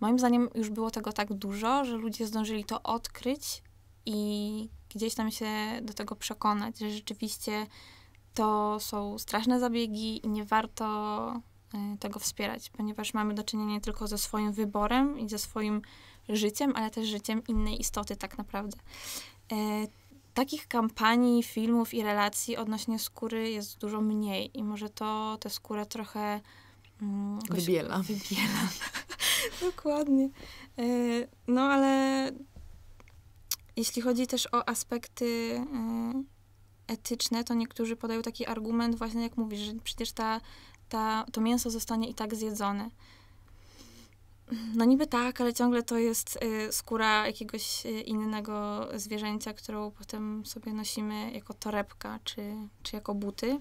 moim zdaniem już było tego tak dużo, że ludzie zdążyli to odkryć i gdzieś tam się do tego przekonać, że rzeczywiście to są straszne zabiegi i nie warto y, tego wspierać, ponieważ mamy do czynienia nie tylko ze swoim wyborem i ze swoim życiem, ale też życiem innej istoty tak naprawdę. E, takich kampanii, filmów i relacji odnośnie skóry jest dużo mniej i może to tę skórę trochę mm, wybiela. wybiela. (laughs) Dokładnie. E, no ale jeśli chodzi też o aspekty e, etyczne, to niektórzy podają taki argument właśnie jak mówisz, że przecież ta, ta, to mięso zostanie i tak zjedzone. No niby tak, ale ciągle to jest e, skóra jakiegoś innego zwierzęcia, którą potem sobie nosimy jako torebka czy, czy jako buty.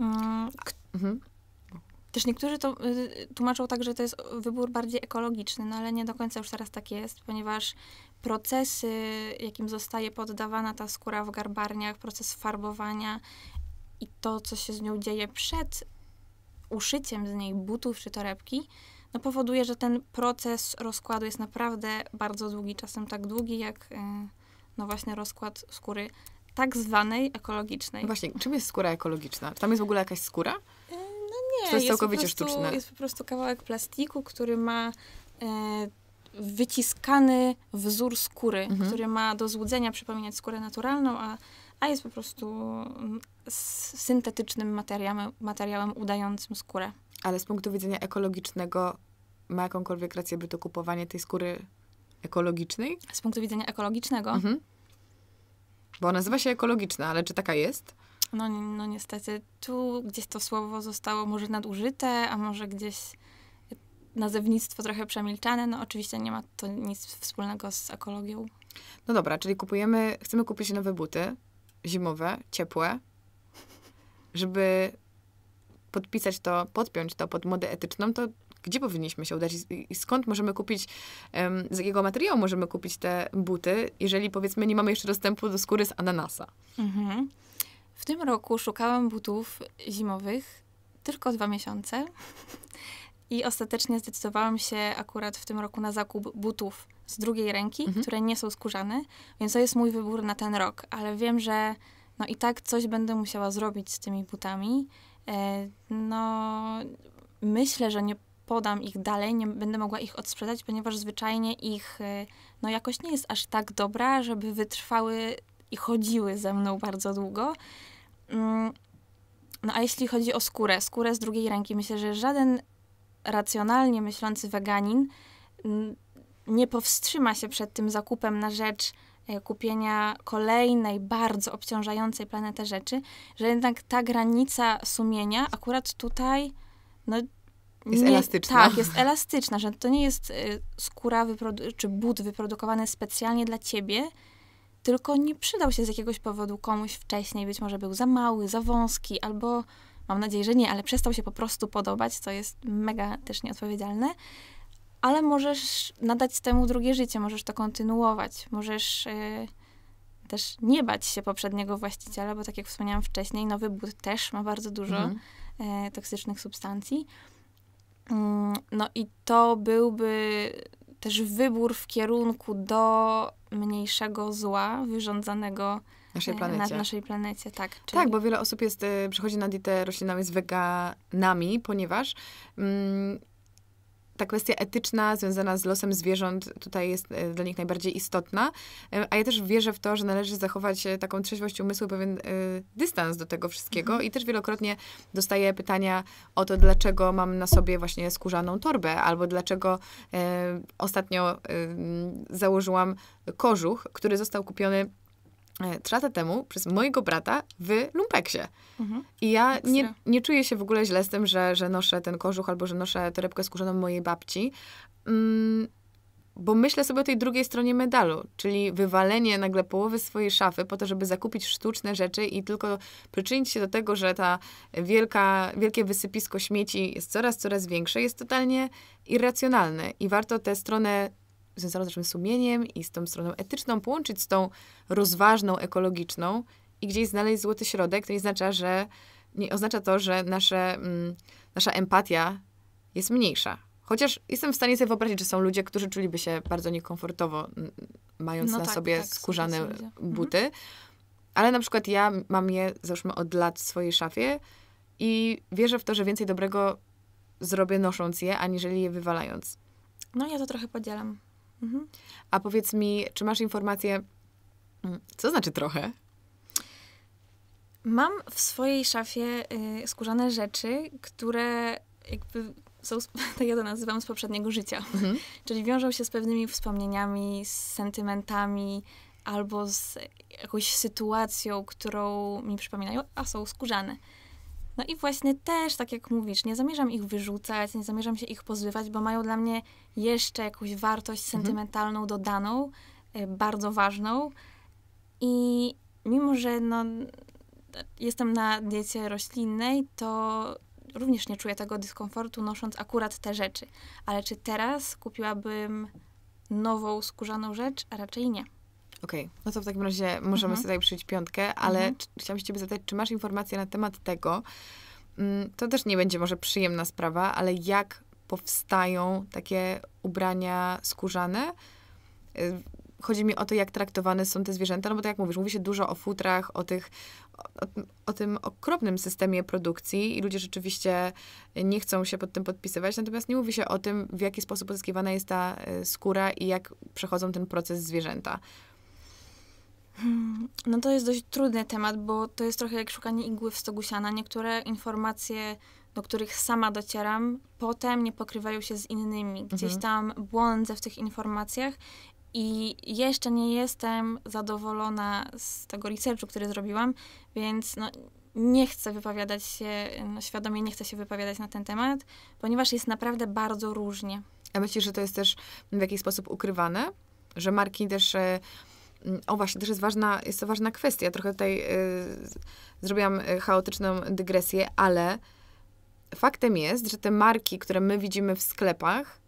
Mm, mhm. Też niektórzy to y, tłumaczą tak, że to jest wybór bardziej ekologiczny, no ale nie do końca już teraz tak jest, ponieważ procesy, jakim zostaje poddawana ta skóra w garbarniach, proces farbowania i to, co się z nią dzieje przed uszyciem z niej butów czy torebki, no powoduje, że ten proces rozkładu jest naprawdę bardzo długi, czasem tak długi jak y, no właśnie rozkład skóry tak zwanej ekologicznej. Właśnie, czym jest skóra ekologiczna? Czy tam jest w ogóle jakaś skóra? Y, nie, to jest całkowicie prostu, sztuczne. Jest po prostu kawałek plastiku, który ma e, wyciskany wzór skóry, mhm. który ma do złudzenia przypominać skórę naturalną, a, a jest po prostu mm, syntetycznym materiałem, materiałem udającym skórę. Ale z punktu widzenia ekologicznego ma jakąkolwiek rację to kupowanie tej skóry ekologicznej? Z punktu widzenia ekologicznego? Mhm. Bo nazywa się ekologiczna, ale czy taka jest? No, no niestety, tu gdzieś to słowo zostało może nadużyte, a może gdzieś nazewnictwo trochę przemilczane. No oczywiście nie ma to nic wspólnego z ekologią. No dobra, czyli kupujemy, chcemy kupić nowe buty zimowe, ciepłe, żeby podpisać to, podpiąć to pod modę etyczną, to gdzie powinniśmy się udać i skąd możemy kupić, z jakiego materiału możemy kupić te buty, jeżeli powiedzmy nie mamy jeszcze dostępu do skóry z ananasa? Mhm. W tym roku szukałam butów zimowych tylko dwa miesiące (laughs) i ostatecznie zdecydowałam się akurat w tym roku na zakup butów z drugiej ręki, mhm. które nie są skórzane, więc to jest mój wybór na ten rok, ale wiem, że no i tak coś będę musiała zrobić z tymi butami. E, no, myślę, że nie podam ich dalej, nie będę mogła ich odsprzedać, ponieważ zwyczajnie ich e, no, jakość nie jest aż tak dobra, żeby wytrwały i chodziły ze mną bardzo długo. Mm, no a jeśli chodzi o skórę, skórę z drugiej ręki, myślę, że żaden racjonalnie myślący weganin mm, nie powstrzyma się przed tym zakupem na rzecz e, kupienia kolejnej bardzo obciążającej planetę rzeczy, że jednak ta granica sumienia akurat tutaj no, jest nie, elastyczna. Tak, jest elastyczna, że to nie jest e, skóra czy but wyprodukowany specjalnie dla ciebie, tylko nie przydał się z jakiegoś powodu komuś wcześniej, być może był za mały, za wąski, albo mam nadzieję, że nie, ale przestał się po prostu podobać, co jest mega też nieodpowiedzialne. Ale możesz nadać temu drugie życie, możesz to kontynuować, możesz yy, też nie bać się poprzedniego właściciela, bo tak jak wspomniałam wcześniej, nowy but też ma bardzo dużo yy, toksycznych substancji. Yy, no i to byłby też wybór w kierunku do mniejszego zła wyrządzanego naszej e, Na naszej planecie, tak. Czyli... Tak, bo wiele osób jest, y, przychodzi na dietę roślinną, z weganami, ponieważ mm, ta kwestia etyczna związana z losem zwierząt tutaj jest e, dla nich najbardziej istotna. E, a ja też wierzę w to, że należy zachować e, taką trzeźwość umysłu, pewien dystans do tego wszystkiego. Mhm. I też wielokrotnie dostaję pytania o to, dlaczego mam na sobie właśnie skórzaną torbę, albo dlaczego ostatnio założyłam kożuch, który został kupiony E, trzy lata temu przez mojego brata w lumpeksie. Mhm. I ja nie, nie czuję się w ogóle źle z tym, że, że noszę ten kożuch albo że noszę torebkę skórzoną mojej babci. Mm, bo myślę sobie o tej drugiej stronie medalu, czyli wywalenie nagle połowy swojej szafy po to, żeby zakupić sztuczne rzeczy i tylko przyczynić się do tego, że ta wielka, wielkie wysypisko śmieci jest coraz, coraz większe, jest totalnie irracjonalne i warto tę stronę związaną z naszym sumieniem i z tą stroną etyczną połączyć z tą rozważną, ekologiczną i gdzieś znaleźć złoty środek, to nie oznacza, że nie oznacza to, że nasze, mm, nasza empatia jest mniejsza. Chociaż jestem w stanie sobie wyobrazić, że są ludzie, którzy czuliby się bardzo niekomfortowo, mając no na tak, sobie tak, skórzane sobie mhm. buty. Mhm. Ale na przykład ja mam je, załóżmy, od lat w swojej szafie i wierzę w to, że więcej dobrego zrobię nosząc je, aniżeli je wywalając. No ja to trochę podzielam. A powiedz mi, czy masz informację, mm, co znaczy trochę? Mam w swojej szafie y, skórzane rzeczy, które jakby są, (laughs) tak ja to nazywam, z poprzedniego życia. Mhm. (laughs) Czyli wiążą się z pewnymi wspomnieniami, z sentymentami albo z jakąś sytuacją, którą mi przypominają, a są skórzane. No i właśnie też, tak jak mówisz, nie zamierzam ich wyrzucać, nie zamierzam się ich pozbywać, bo mają dla mnie jeszcze jakąś wartość mhm. sentymentalną mhm. dodaną, e, bardzo ważną. I mimo, że no, jestem na diecie roślinnej, to również nie czuję tego dyskomfortu nosząc akurat te rzeczy. Ale czy teraz kupiłabym nową skórzaną rzecz? a Raczej nie. Okej, okay. no to w takim razie możemy mhm. sobie przyjąć piątkę, ale mhm. chciałam się ciebie zapytać, czy masz informacje na temat tego, mm, to też nie będzie może przyjemna sprawa, ale jak powstają takie ubrania skórzane? Y, chodzi mi o to, jak traktowane są te zwierzęta, no bo tak jak mówisz, mówi się dużo o futrach, o tych, o, o tym okropnym systemie produkcji i ludzie rzeczywiście nie chcą się pod tym podpisywać, natomiast nie mówi się o tym, w jaki sposób pozyskiwana jest ta y, skóra i jak przechodzą ten proces zwierzęta. Hmm, no to jest dość trudny temat, bo to jest trochę jak szukanie igły w stogu siana. Niektóre informacje, do których sama docieram, potem nie pokrywają się z innymi. Gdzieś mhm. tam błądzę w tych informacjach i jeszcze nie jestem zadowolona z tego researchu, który zrobiłam, więc no, nie chcę wypowiadać się, no, świadomie nie chcę się wypowiadać na ten temat, ponieważ jest naprawdę bardzo różnie. A myślisz, że to jest też w jakiś sposób ukrywane? Że marki też... Y- Mm, o właśnie, też jest ważna, jest to ważna kwestia. Trochę tutaj y, zrobiłam y, chaotyczną dygresję, ale faktem jest, że te marki, które my widzimy w sklepach,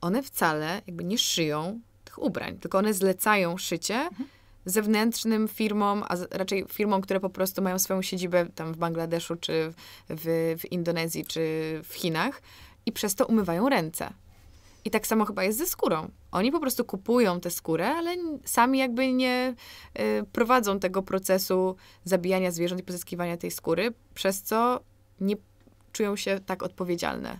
one wcale jakby nie szyją tych ubrań, tylko one zlecają szycie mhm. zewnętrznym firmom, a raczej firmom, które po prostu mają swoją siedzibę tam w Bangladeszu, czy w, w Indonezji, czy w Chinach i przez to umywają ręce. I tak samo chyba jest ze skórą. Oni po prostu kupują tę skórę, ale sami jakby nie y, prowadzą tego procesu zabijania zwierząt i pozyskiwania tej skóry, przez co nie czują się tak odpowiedzialne.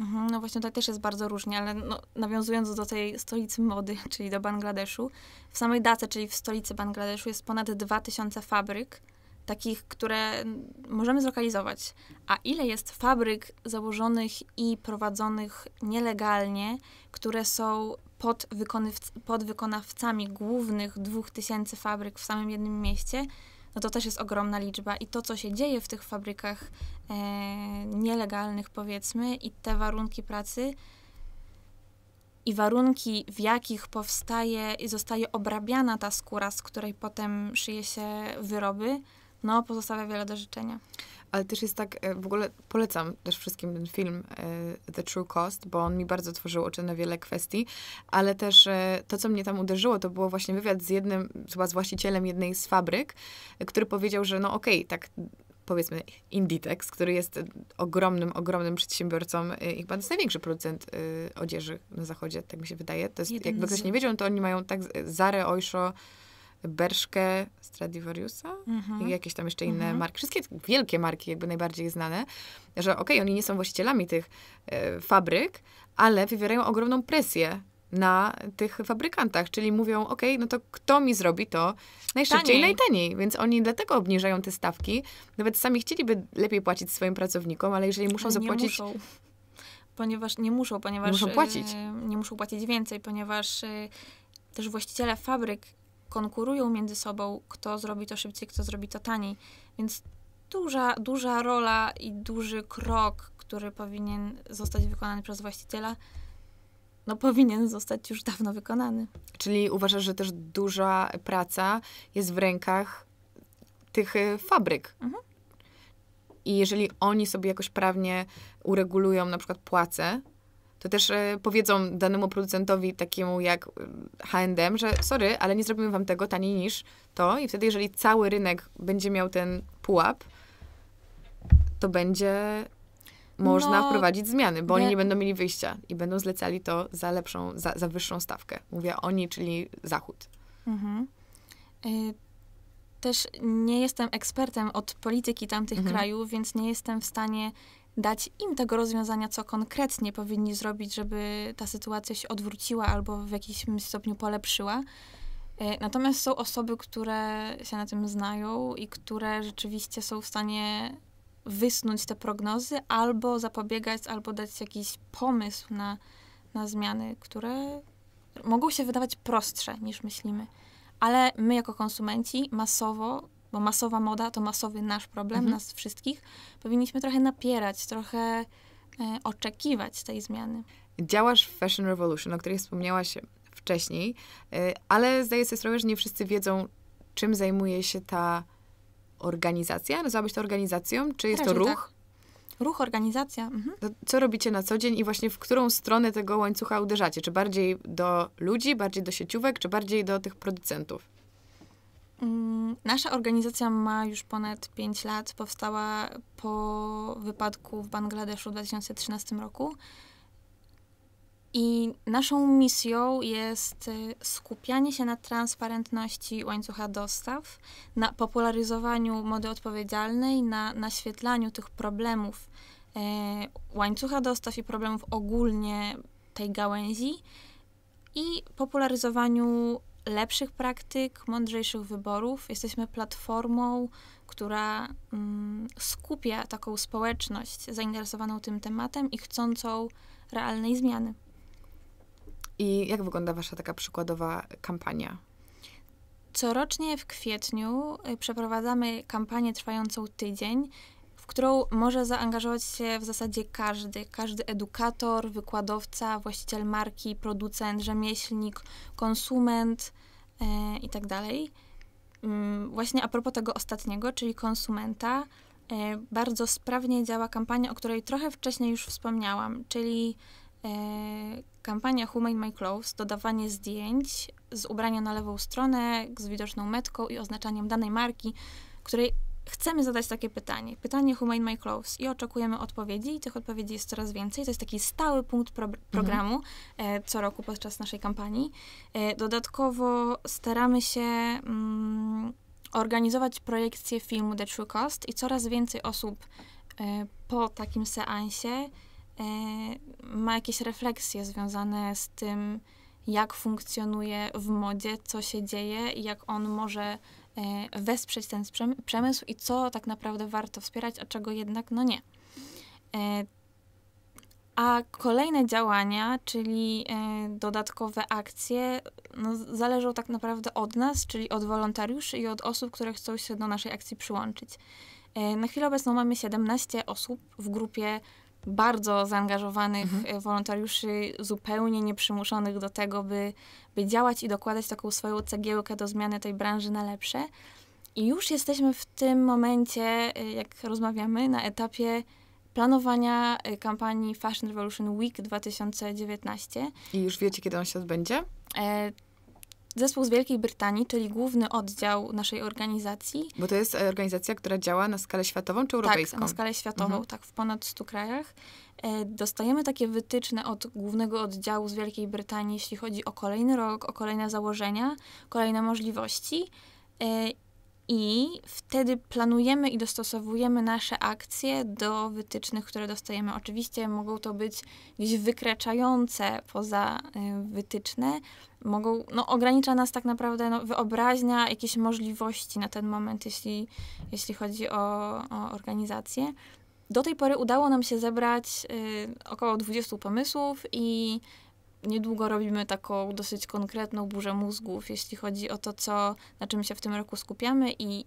Mhm, no właśnie, to też jest bardzo różnie, ale no, nawiązując do tej stolicy mody, czyli do Bangladeszu, w samej Dace, czyli w stolicy Bangladeszu jest ponad 2000 fabryk, takich, które możemy zlokalizować. A ile jest fabryk założonych i prowadzonych nielegalnie, które są pod podwykonawcami głównych dwóch tysięcy fabryk w samym jednym mieście, no to też jest ogromna liczba. I to, co się dzieje w tych fabrykach e, nielegalnych, powiedzmy, i te warunki pracy, i warunki, w jakich powstaje i zostaje obrabiana ta skóra, z której potem szyje się wyroby, no, pozostawia wiele do życzenia. Ale też jest tak, e, w ogóle polecam też wszystkim ten film e, The True Cost, bo on mi bardzo otworzył oczy na wiele kwestii, ale też e, to, co mnie tam uderzyło, to było właśnie wywiad z jednym, chyba z właścicielem jednej z fabryk, który powiedział, że no okej, okay, tak powiedzmy Inditex, który jest ogromnym, ogromnym przedsiębiorcą i chyba to jest największy producent odzieży na zachodzie, tak mi się wydaje. To jest, jakby ktoś nie wiedział, no to oni mają tak Zare, Ojszo, Berszkę Stradivariusa mhm. i jakieś tam jeszcze inne mhm. marki. Wszystkie wielkie marki, jakby najbardziej znane, że okej, okay, oni nie są właścicielami tych e, fabryk, ale wywierają ogromną presję na tych fabrykantach, czyli mówią, ok, no to kto mi zrobi to najszybciej i najtaniej, więc oni dlatego obniżają te stawki. Nawet sami chcieliby lepiej płacić swoim pracownikom, ale jeżeli muszą zapłacić... Nie muszą. Ponieważ nie muszą, ponieważ... Muszą płacić. Yy, nie muszą płacić więcej, ponieważ... Yy, też właściciele fabryk konkurują między sobą, kto zrobi to szybciej, kto zrobi to taniej. Więc duża, duża rola i duży krok, który powinien zostać wykonany przez właściciela, no powinien zostać już dawno wykonany. Czyli uważasz, że też duża praca jest w rękach tych y, fabryk. Mhm. I jeżeli oni sobie jakoś prawnie uregulują na przykład płace, to też e, powiedzą danemu producentowi takiemu jak H&M, że sorry, ale nie zrobimy wam tego taniej niż to i wtedy jeżeli cały rynek będzie miał ten pułap, to będzie można no, wprowadzić zmiany, bo nie. oni nie będą mieli wyjścia i będą zlecali to za lepszą, za, za wyższą stawkę. Mówię oni, czyli Zachód. Mhm. Y, też nie jestem ekspertem od polityki tamtych mhm. krajów, więc nie jestem w stanie dać im tego rozwiązania, co konkretnie powinni zrobić, żeby ta sytuacja się odwróciła albo w jakimś stopniu polepszyła. E, natomiast są osoby, które się na tym znają i które rzeczywiście są w stanie wysnuć te prognozy albo zapobiegać, albo dać jakiś pomysł na, na zmiany, które mogą się wydawać prostsze niż myślimy. Ale my, jako konsumenci, masowo bo masowa moda to masowy nasz problem, mhm. nas wszystkich, powinniśmy trochę napierać, trochę e, oczekiwać tej zmiany. Działasz w Fashion Revolution, o której wspomniałaś wcześniej, e, ale zdaję sobie sprawę, że nie wszyscy wiedzą, czym zajmuje się ta organizacja. Nazwałabyś to organizacją? Czy jest Raczej to ruch? Tak. Ruch, organizacja. Mhm. Co robicie na co dzień i właśnie w którą stronę tego łańcucha uderzacie? Czy bardziej do ludzi, bardziej do sieciówek, czy bardziej do tych producentów? Mm, nasza organizacja ma już ponad 5 lat. Powstała po wypadku w Bangladeszu w 2013 roku. I naszą misją jest y, skupianie się na transparentności łańcucha dostaw, na popularyzowaniu mody odpowiedzialnej, na naświetlaniu tych problemów e, łańcucha dostaw i problemów ogólnie tej gałęzi i popularyzowaniu lepszych praktyk, mądrzejszych wyborów. Jesteśmy platformą, która mm, skupia taką społeczność zainteresowaną tym tematem i chcącą realnej zmiany. I jak wygląda Wasza taka przykładowa kampania? Corocznie w kwietniu y, przeprowadzamy kampanię trwającą tydzień którą może zaangażować się w zasadzie każdy. Każdy edukator, wykładowca, właściciel marki, producent, rzemieślnik, konsument e, itd. Tak mm, właśnie a propos tego ostatniego, czyli konsumenta, e, bardzo sprawnie działa kampania, o której trochę wcześniej już wspomniałam, czyli e, kampania Who Made My Clothes, dodawanie zdjęć z ubrania na lewą stronę, z widoczną metką i oznaczaniem danej marki, której chcemy zadać takie pytanie, pytanie Humane My Clothes i oczekujemy odpowiedzi i tych odpowiedzi jest coraz więcej. To jest taki stały punkt pro mhm. programu mhm. co roku podczas naszej kampanii. E, dodatkowo staramy się mm, organizować projekcję filmu The True Cost i coraz więcej osób e, po takim seansie ma jakieś refleksje związane z tym, jak funkcjonuje w modzie, co się dzieje i jak on może E, wesprzeć ten przemysł i co tak naprawdę warto wspierać, a czego jednak no nie. E, a kolejne działania, czyli e, dodatkowe akcje, no, zależą tak naprawdę od nas, czyli od wolontariuszy i od osób, które chcą się do naszej akcji przyłączyć. Na chwilę obecną mamy 17 osób w grupie bardzo zaangażowanych mhm. E, wolontariuszy, zupełnie nieprzymuszonych do tego, by, by działać i dokładać taką swoją cegiełkę do zmiany tej branży na lepsze. I już jesteśmy w tym momencie, e, jak rozmawiamy, na etapie planowania e, kampanii Fashion Revolution Week 2019. I już wiecie, kiedy on się odbędzie? zespół z Wielkiej Brytanii, czyli główny oddział naszej organizacji. Bo to jest e, organizacja, która działa na skalę światową czy tak, europejską? Tak, na skalę światową, mhm. tak, w ponad 100 krajach. E, dostajemy takie wytyczne od głównego oddziału z Wielkiej Brytanii, jeśli chodzi o kolejny rok, o kolejne założenia, kolejne możliwości. E, i wtedy planujemy i dostosowujemy nasze akcje do wytycznych, które dostajemy. Oczywiście mogą to być gdzieś wykraczające poza y, wytyczne, mogą, no, ogranicza nas tak naprawdę no, wyobraźnia, jakieś możliwości na ten moment, jeśli, jeśli chodzi o, o organizację. Do tej pory udało nam się zebrać y, około 20 pomysłów i niedługo robimy taką dosyć konkretną burzę mózgów, jeśli chodzi o to, co, na czym się w tym roku skupiamy i,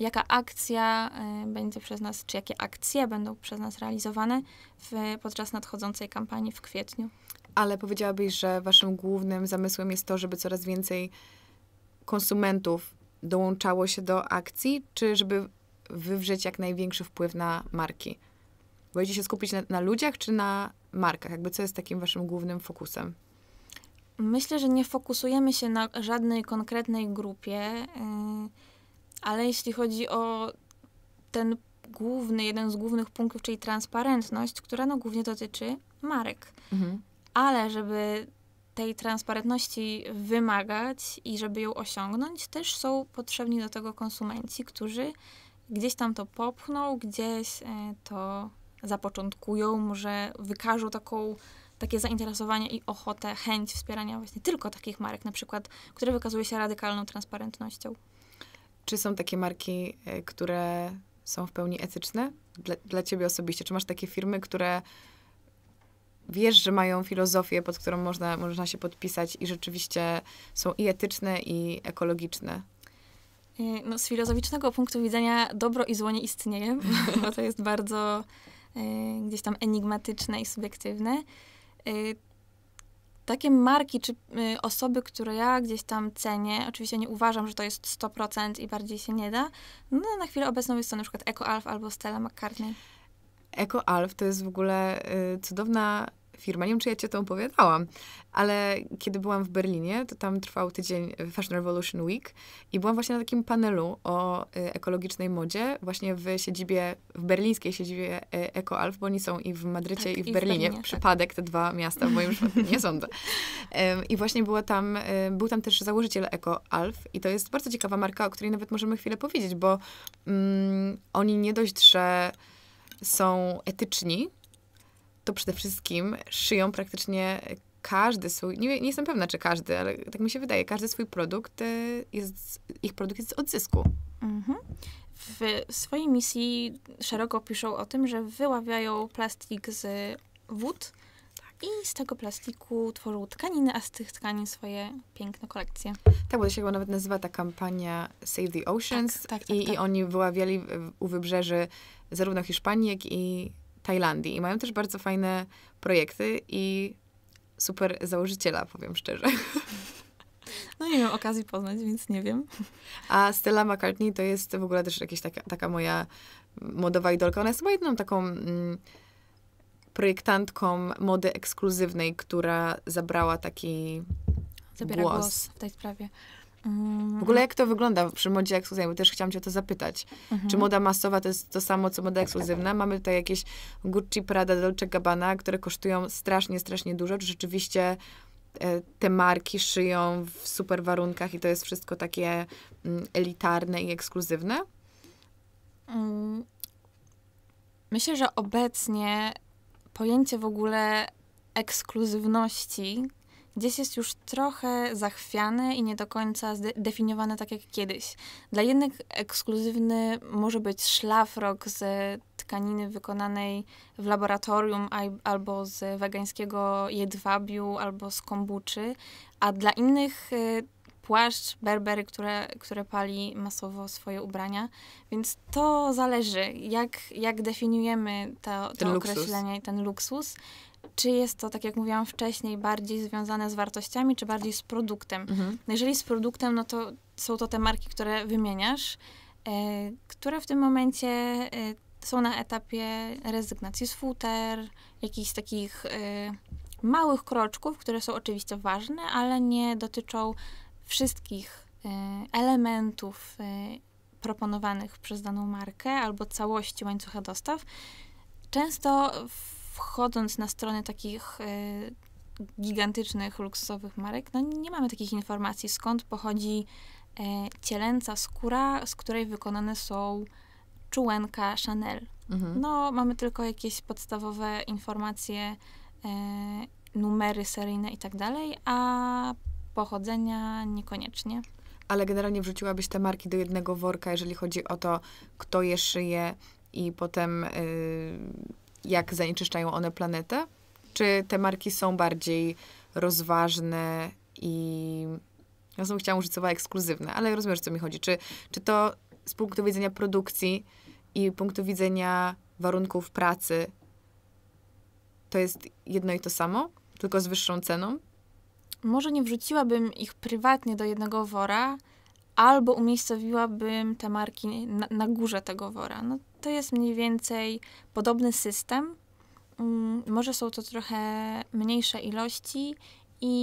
jaka akcja e, będzie przez nas, czy jakie akcje będą przez nas realizowane w, podczas nadchodzącej kampanii w kwietniu. Ale powiedziałabyś, że waszym głównym zamysłem jest to, żeby coraz więcej konsumentów dołączało się do akcji, czy żeby wywrzeć jak największy wpływ na marki? Będziecie się skupić na, na ludziach, czy na markach? Jakby co jest takim waszym głównym fokusem? Myślę, że nie fokusujemy się na żadnej konkretnej grupie, y, ale jeśli chodzi o ten główny, jeden z głównych punktów, czyli transparentność, która no głównie dotyczy marek. Mhm. Ale żeby tej transparentności wymagać i żeby ją osiągnąć, też są potrzebni do tego konsumenci, którzy gdzieś tam to popchną, gdzieś y, to zapoczątkują, może wykażą taką, takie zainteresowanie i ochotę, chęć wspierania właśnie tylko takich marek, na przykład, które wykazuje się radykalną transparentnością. Czy są takie marki, e, które są w pełni etyczne dla, dla ciebie osobiście? Czy masz takie firmy, które wiesz, że mają filozofię, pod którą można, można się podpisać i rzeczywiście są i etyczne, i ekologiczne? E, no, z filozoficznego punktu widzenia dobro i zło nie istnieje, (laughs) bo to jest bardzo Y, gdzieś tam enigmatyczne i subiektywne. Y, takie marki czy y, osoby, które ja gdzieś tam cenię, oczywiście nie uważam, że to jest 100% i bardziej się nie da, no na chwilę obecną jest to na przykład Eco Alf albo Stella McCartney. Eco Alf to jest w ogóle cudowna firma. Nie wiem, czy ja cię to opowiadałam, ale kiedy byłam w Berlinie, to tam trwał tydzień Fashion Revolution Week i byłam właśnie na takim panelu o y, ekologicznej modzie, właśnie w siedzibie, w berlińskiej siedzibie y, EcoAlf, bo oni są i w Madrycie, tak, i, w i w Berlinie. Tak. Przypadek, tak. te dwa miasta w moim przypadku, nie sądzę. (laughs) I właśnie było tam, y, był tam też założyciel EcoAlf i to jest bardzo ciekawa marka, o której nawet możemy chwilę powiedzieć, bo mm, oni nie dość, że są etyczni, to przede wszystkim szyją praktycznie każdy swój, nie, nie jestem pewna, czy każdy, ale tak mi się wydaje, każdy swój produkt e, jest, ich produkt jest z odzysku. Mhm. W swojej misji szeroko piszą o tym, że wyławiają plastik z wód tak. i z tego plastiku tworzą tkaniny, a z tych tkanin swoje piękne kolekcje. Tak, bo to się chyba nawet nazywa ta kampania Save the tak, Oceans tak, tak, i, i tak. oni wyławiali u wybrzeży zarówno Hiszpanii, jak i Tajlandii i mają też bardzo fajne projekty i super założyciela, powiem szczerze. No nie miałam okazji poznać, więc nie wiem. A Stella McCartney to jest w ogóle też jakaś taka, taka moja modowa idolka. Ona jest chyba jedną taką mm, projektantką mody ekskluzywnej, która zabrała taki Zabiera głos. głos w tej sprawie. Mhm. W ogóle jak to wygląda przy modzie ekskluzywnej? Bo też chciałam cię o to zapytać. Mhm. Czy moda masowa to jest to samo, co moda ekskluzywna? Mamy tutaj jakieś Gucci, Prada, Dolce Gabbana, które kosztują strasznie, strasznie dużo. Czy rzeczywiście e, te marki szyją w super warunkach i to jest wszystko takie mm, elitarne i ekskluzywne? Mm. Myślę, że obecnie pojęcie w ogóle ekskluzywności Gdzieś jest już trochę zachwiany i nie do końca zdefiniowany tak jak kiedyś. Dla jednych ekskluzywny może być szlafrok z tkaniny wykonanej w laboratorium albo z wegańskiego jedwabiu, albo z kombuczy, a dla innych y, płaszcz, berbery, które, które pali masowo swoje ubrania. Więc to zależy, jak, jak definiujemy to, to określenie i ten luksus czy jest to, tak jak mówiłam wcześniej, bardziej związane z wartościami, czy bardziej z produktem. Mhm. No jeżeli z produktem, no to są to te marki, które wymieniasz, e, które w tym momencie e, są na etapie rezygnacji z futer, jakichś takich e, małych kroczków, które są oczywiście ważne, ale nie dotyczą wszystkich elementów proponowanych przez daną markę albo całości łańcucha dostaw. Często w wchodząc na strony takich y, gigantycznych, luksusowych marek, no nie mamy takich informacji, skąd pochodzi e, cielęca skóra, z której wykonane są czułenka Chanel. Mhm. No, mamy tylko jakieś podstawowe informacje, e, numery seryjne i tak dalej, a pochodzenia niekoniecznie. Ale generalnie wrzuciłabyś te marki do jednego worka, jeżeli chodzi o to, kto je szyje i potem... Y, jak zanieczyszczają one planetę? Czy te marki są bardziej rozważne i ja znowu chciałam użyć słowa ekskluzywne, ale rozumiesz, co mi chodzi. Czy, czy to z punktu widzenia produkcji i punktu widzenia warunków pracy to jest jedno i to samo, tylko z wyższą ceną? Może nie wrzuciłabym ich prywatnie do jednego wora, albo umiejscowiłabym te marki na, na górze tego wora. No, to jest mniej więcej podobny system. Mm, może są to trochę mniejsze ilości i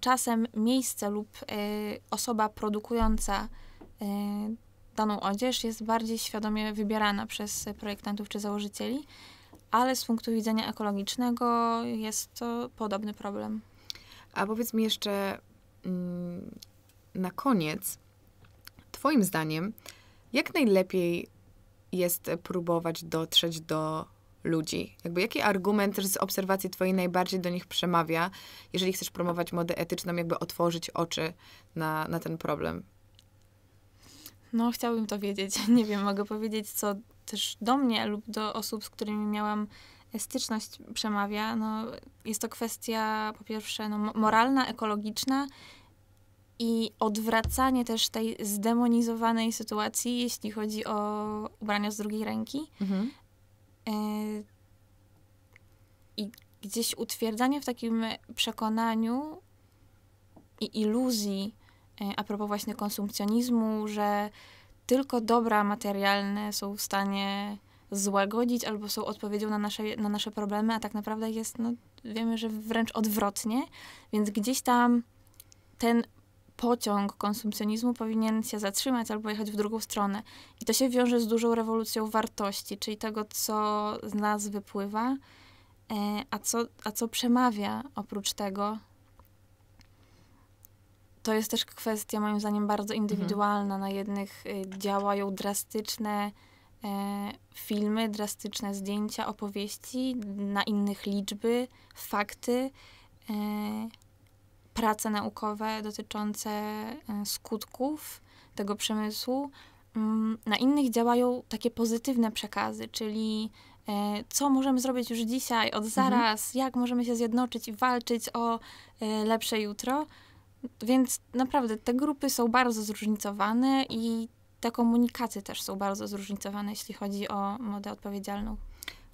czasem miejsce lub y, osoba produkująca y, daną odzież jest bardziej świadomie wybierana przez projektantów czy założycieli, ale z punktu widzenia ekologicznego jest to podobny problem. A powiedz mi jeszcze mm, na koniec, Twoim zdaniem, jak najlepiej jest próbować dotrzeć do ludzi? Jakby jaki argument z obserwacji twojej najbardziej do nich przemawia, jeżeli chcesz promować modę etyczną, jakby otworzyć oczy na, na ten problem? No, chciałabym to wiedzieć. (laughs) Nie wiem, mogę powiedzieć, co też do mnie lub do osób, z którymi miałam styczność przemawia, no, jest to kwestia po pierwsze no, moralna, ekologiczna i odwracanie też tej zdemonizowanej sytuacji, jeśli chodzi o ubrania z drugiej ręki. Mhm. E, I gdzieś utwierdzanie w takim przekonaniu i iluzji, e, a propos właśnie konsumpcjonizmu, że tylko dobra materialne są w stanie złagodzić albo są odpowiedzią na nasze, na nasze problemy, a tak naprawdę jest, no, wiemy, że wręcz odwrotnie. Więc gdzieś tam ten pociąg konsumpcjonizmu powinien się zatrzymać albo jechać w drugą stronę. I to się wiąże z dużą rewolucją wartości, czyli tego, co z nas wypływa, e, a co, a co przemawia oprócz tego. To jest też kwestia, moim zdaniem, bardzo mhm. indywidualna. Na jednych y, działają drastyczne e, filmy, drastyczne zdjęcia, opowieści, na innych liczby, fakty e, prace naukowe dotyczące e, skutków tego przemysłu. Mm, na innych działają takie pozytywne przekazy, czyli e, co możemy zrobić już dzisiaj, od mhm. zaraz, mhm. jak możemy się zjednoczyć i walczyć o e, lepsze jutro. Więc naprawdę te grupy są bardzo zróżnicowane i te komunikacje też są bardzo zróżnicowane, jeśli chodzi o modę odpowiedzialną.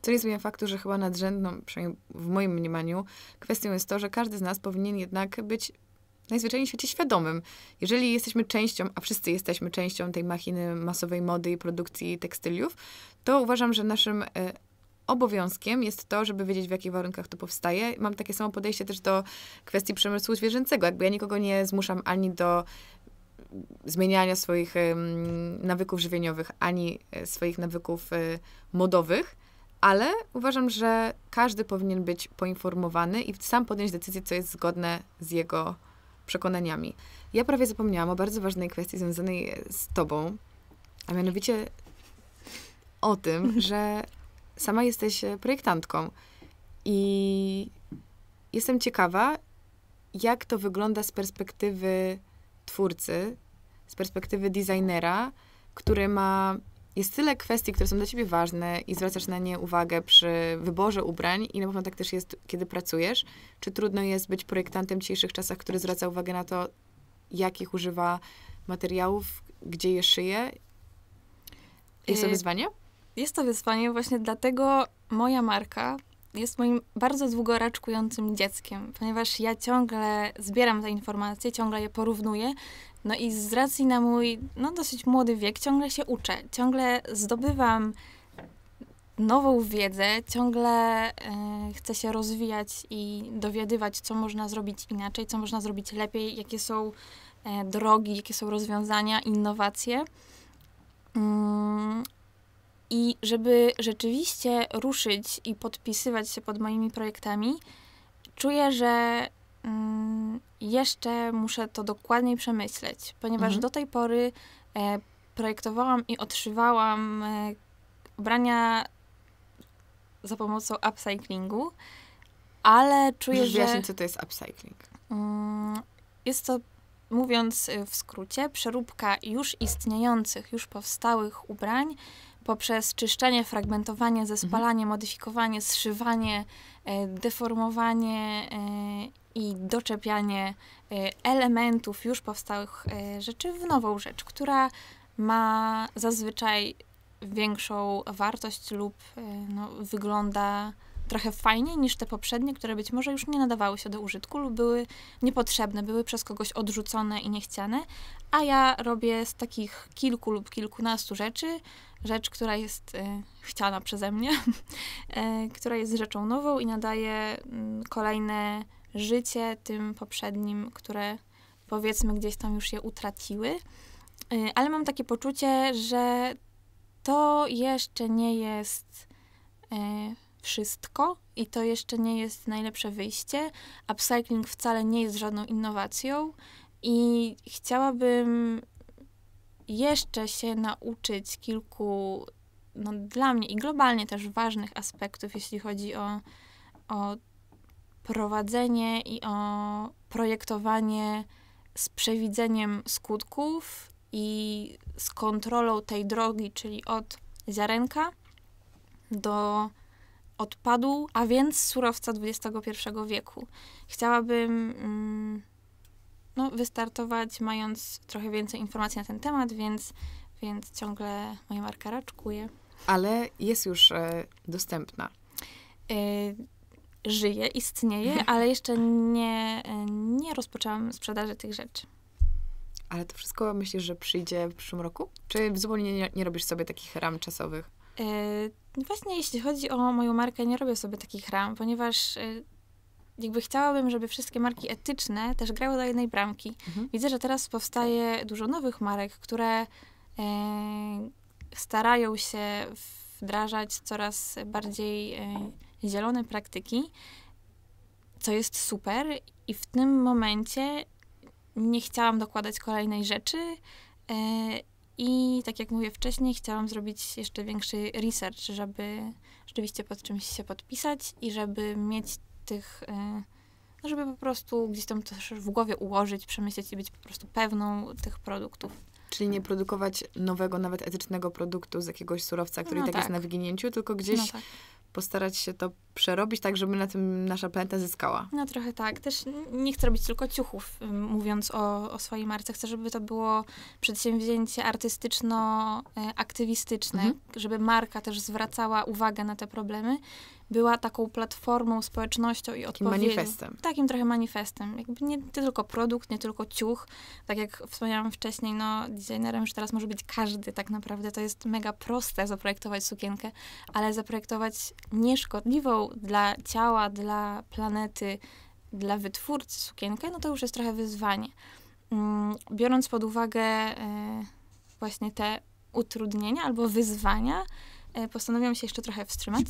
Co nie zmienia faktu, że chyba nadrzędną, przynajmniej w moim mniemaniu, kwestią jest to, że każdy z nas powinien jednak być najzwyczajniej w świecie świadomym. Jeżeli jesteśmy częścią, a wszyscy jesteśmy częścią tej machiny masowej mody i produkcji tekstyliów, to uważam, że naszym e, obowiązkiem jest to, żeby wiedzieć, w jakich warunkach to powstaje. Mam takie samo podejście też do kwestii przemysłu zwierzęcego. Jakby ja nikogo nie zmuszam ani do zmieniania swoich nawyków żywieniowych, ani e, swoich nawyków e, modowych ale uważam, że każdy powinien być poinformowany i sam podjąć decyzję, co jest zgodne z jego przekonaniami. Ja prawie zapomniałam o bardzo ważnej kwestii związanej e, z tobą, a mianowicie o tym, (laughs) że sama jesteś e, projektantką i jestem ciekawa, jak to wygląda z perspektywy twórcy, z perspektywy designera, który ma jest tyle kwestii, które są dla ciebie ważne i zwracasz na nie uwagę przy wyborze ubrań i na pewno tak też jest, kiedy pracujesz. Czy trudno jest być projektantem w dzisiejszych czasach, który zwraca uwagę na to, jakich używa materiałów, gdzie je szyje? Jest to y, wyzwanie? Jest to wyzwanie, właśnie dlatego moja marka jest moim bardzo długo raczkującym dzieckiem, ponieważ ja ciągle zbieram te informacje, ciągle je porównuję, no i z racji na mój no, dosyć młody wiek ciągle się uczę, ciągle zdobywam nową wiedzę, ciągle y, chcę się rozwijać i dowiadywać, co można zrobić inaczej, co można zrobić lepiej, jakie są y, drogi, jakie są rozwiązania, innowacje. Mm, I y, żeby rzeczywiście ruszyć i podpisywać się pod moimi projektami, czuję, że Yy, jeszcze muszę to dokładniej przemyśleć, ponieważ mhm. do tej pory e, projektowałam i odszywałam e, ubrania za pomocą upcyclingu, ale czuję, Możesz że... wyjaśnić, co to jest upcycling. Mm, jest to, mówiąc e, w skrócie, przeróbka już istniejących, już powstałych ubrań poprzez czyszczenie, fragmentowanie, zespalanie, mhm. modyfikowanie, zszywanie, e, deformowanie e, i doczepianie y, elementów już powstałych y, rzeczy w nową rzecz, która ma zazwyczaj większą wartość lub y, no, wygląda trochę fajniej niż te poprzednie, które być może już nie nadawały się do użytku lub były niepotrzebne, były przez kogoś odrzucone i niechciane, a ja robię z takich kilku lub kilkunastu rzeczy rzecz, która jest chciana przeze mnie, (laughs) która jest rzeczą nową i nadaje mm, kolejne życie tym poprzednim, które powiedzmy gdzieś tam już je utraciły. Y, ale mam takie poczucie, że to jeszcze nie jest y, wszystko i to jeszcze nie jest najlepsze wyjście. Upcycling wcale nie jest żadną innowacją i chciałabym jeszcze się nauczyć kilku, no, dla mnie i globalnie też ważnych aspektów, jeśli chodzi o, o prowadzenie i o projektowanie z przewidzeniem skutków i z kontrolą tej drogi, czyli od ziarenka do odpadu, a więc surowca XXI wieku. Chciałabym mm, no, wystartować, mając trochę więcej informacji na ten temat, więc, więc ciągle moja marka raczkuje. Ale jest już e, dostępna. E, żyje, istnieje, mhm. ale jeszcze nie, e, nie rozpoczęłam sprzedaży tych rzeczy. Ale to wszystko myślisz, że przyjdzie w przyszłym roku? Czy zupełnie nie, nie robisz sobie takich ram czasowych? E, no właśnie jeśli chodzi o moją markę, nie robię sobie takich ram, ponieważ e, jakby chciałabym, żeby wszystkie marki etyczne też grały do jednej bramki. Mhm. Widzę, że teraz powstaje dużo nowych marek, które starają się wdrażać coraz bardziej zielone praktyki, co jest super i w tym momencie nie chciałam dokładać kolejnej rzeczy e, i tak jak mówię wcześniej, chciałam zrobić jeszcze większy research, żeby rzeczywiście pod czymś się podpisać i żeby mieć tych e, no żeby po prostu gdzieś tam to w głowie ułożyć, przemyśleć i być po prostu pewną tych produktów. Czyli nie produkować nowego, nawet etycznego produktu z jakiegoś surowca, który no tak, tak, jest tak. na wyginięciu, tylko gdzieś no tak postarać się to przerobić tak, żeby na tym nasza planeta zyskała. No trochę tak. Też nie chcę robić tylko ciuchów, mówiąc o, o swojej marce. Chcę, żeby to było przedsięwzięcie artystyczno-aktywistyczne, e, mhm. żeby marka też zwracała uwagę na te problemy. Była taką platformą, społecznością i odpowiedzią. Takim manifestem. Takim trochę manifestem. Jakby nie tylko produkt, nie tylko ciuch. Tak jak wspomniałam wcześniej, no designerem już teraz może być każdy tak naprawdę. To jest mega proste zaprojektować sukienkę, ale zaprojektować nieszkodliwą dla ciała, dla planety, dla wytwórcy sukienkę, no to już jest trochę wyzwanie. Mm, biorąc pod uwagę e, właśnie te utrudnienia albo wyzwania, e, postanowiłam się jeszcze trochę wstrzymać.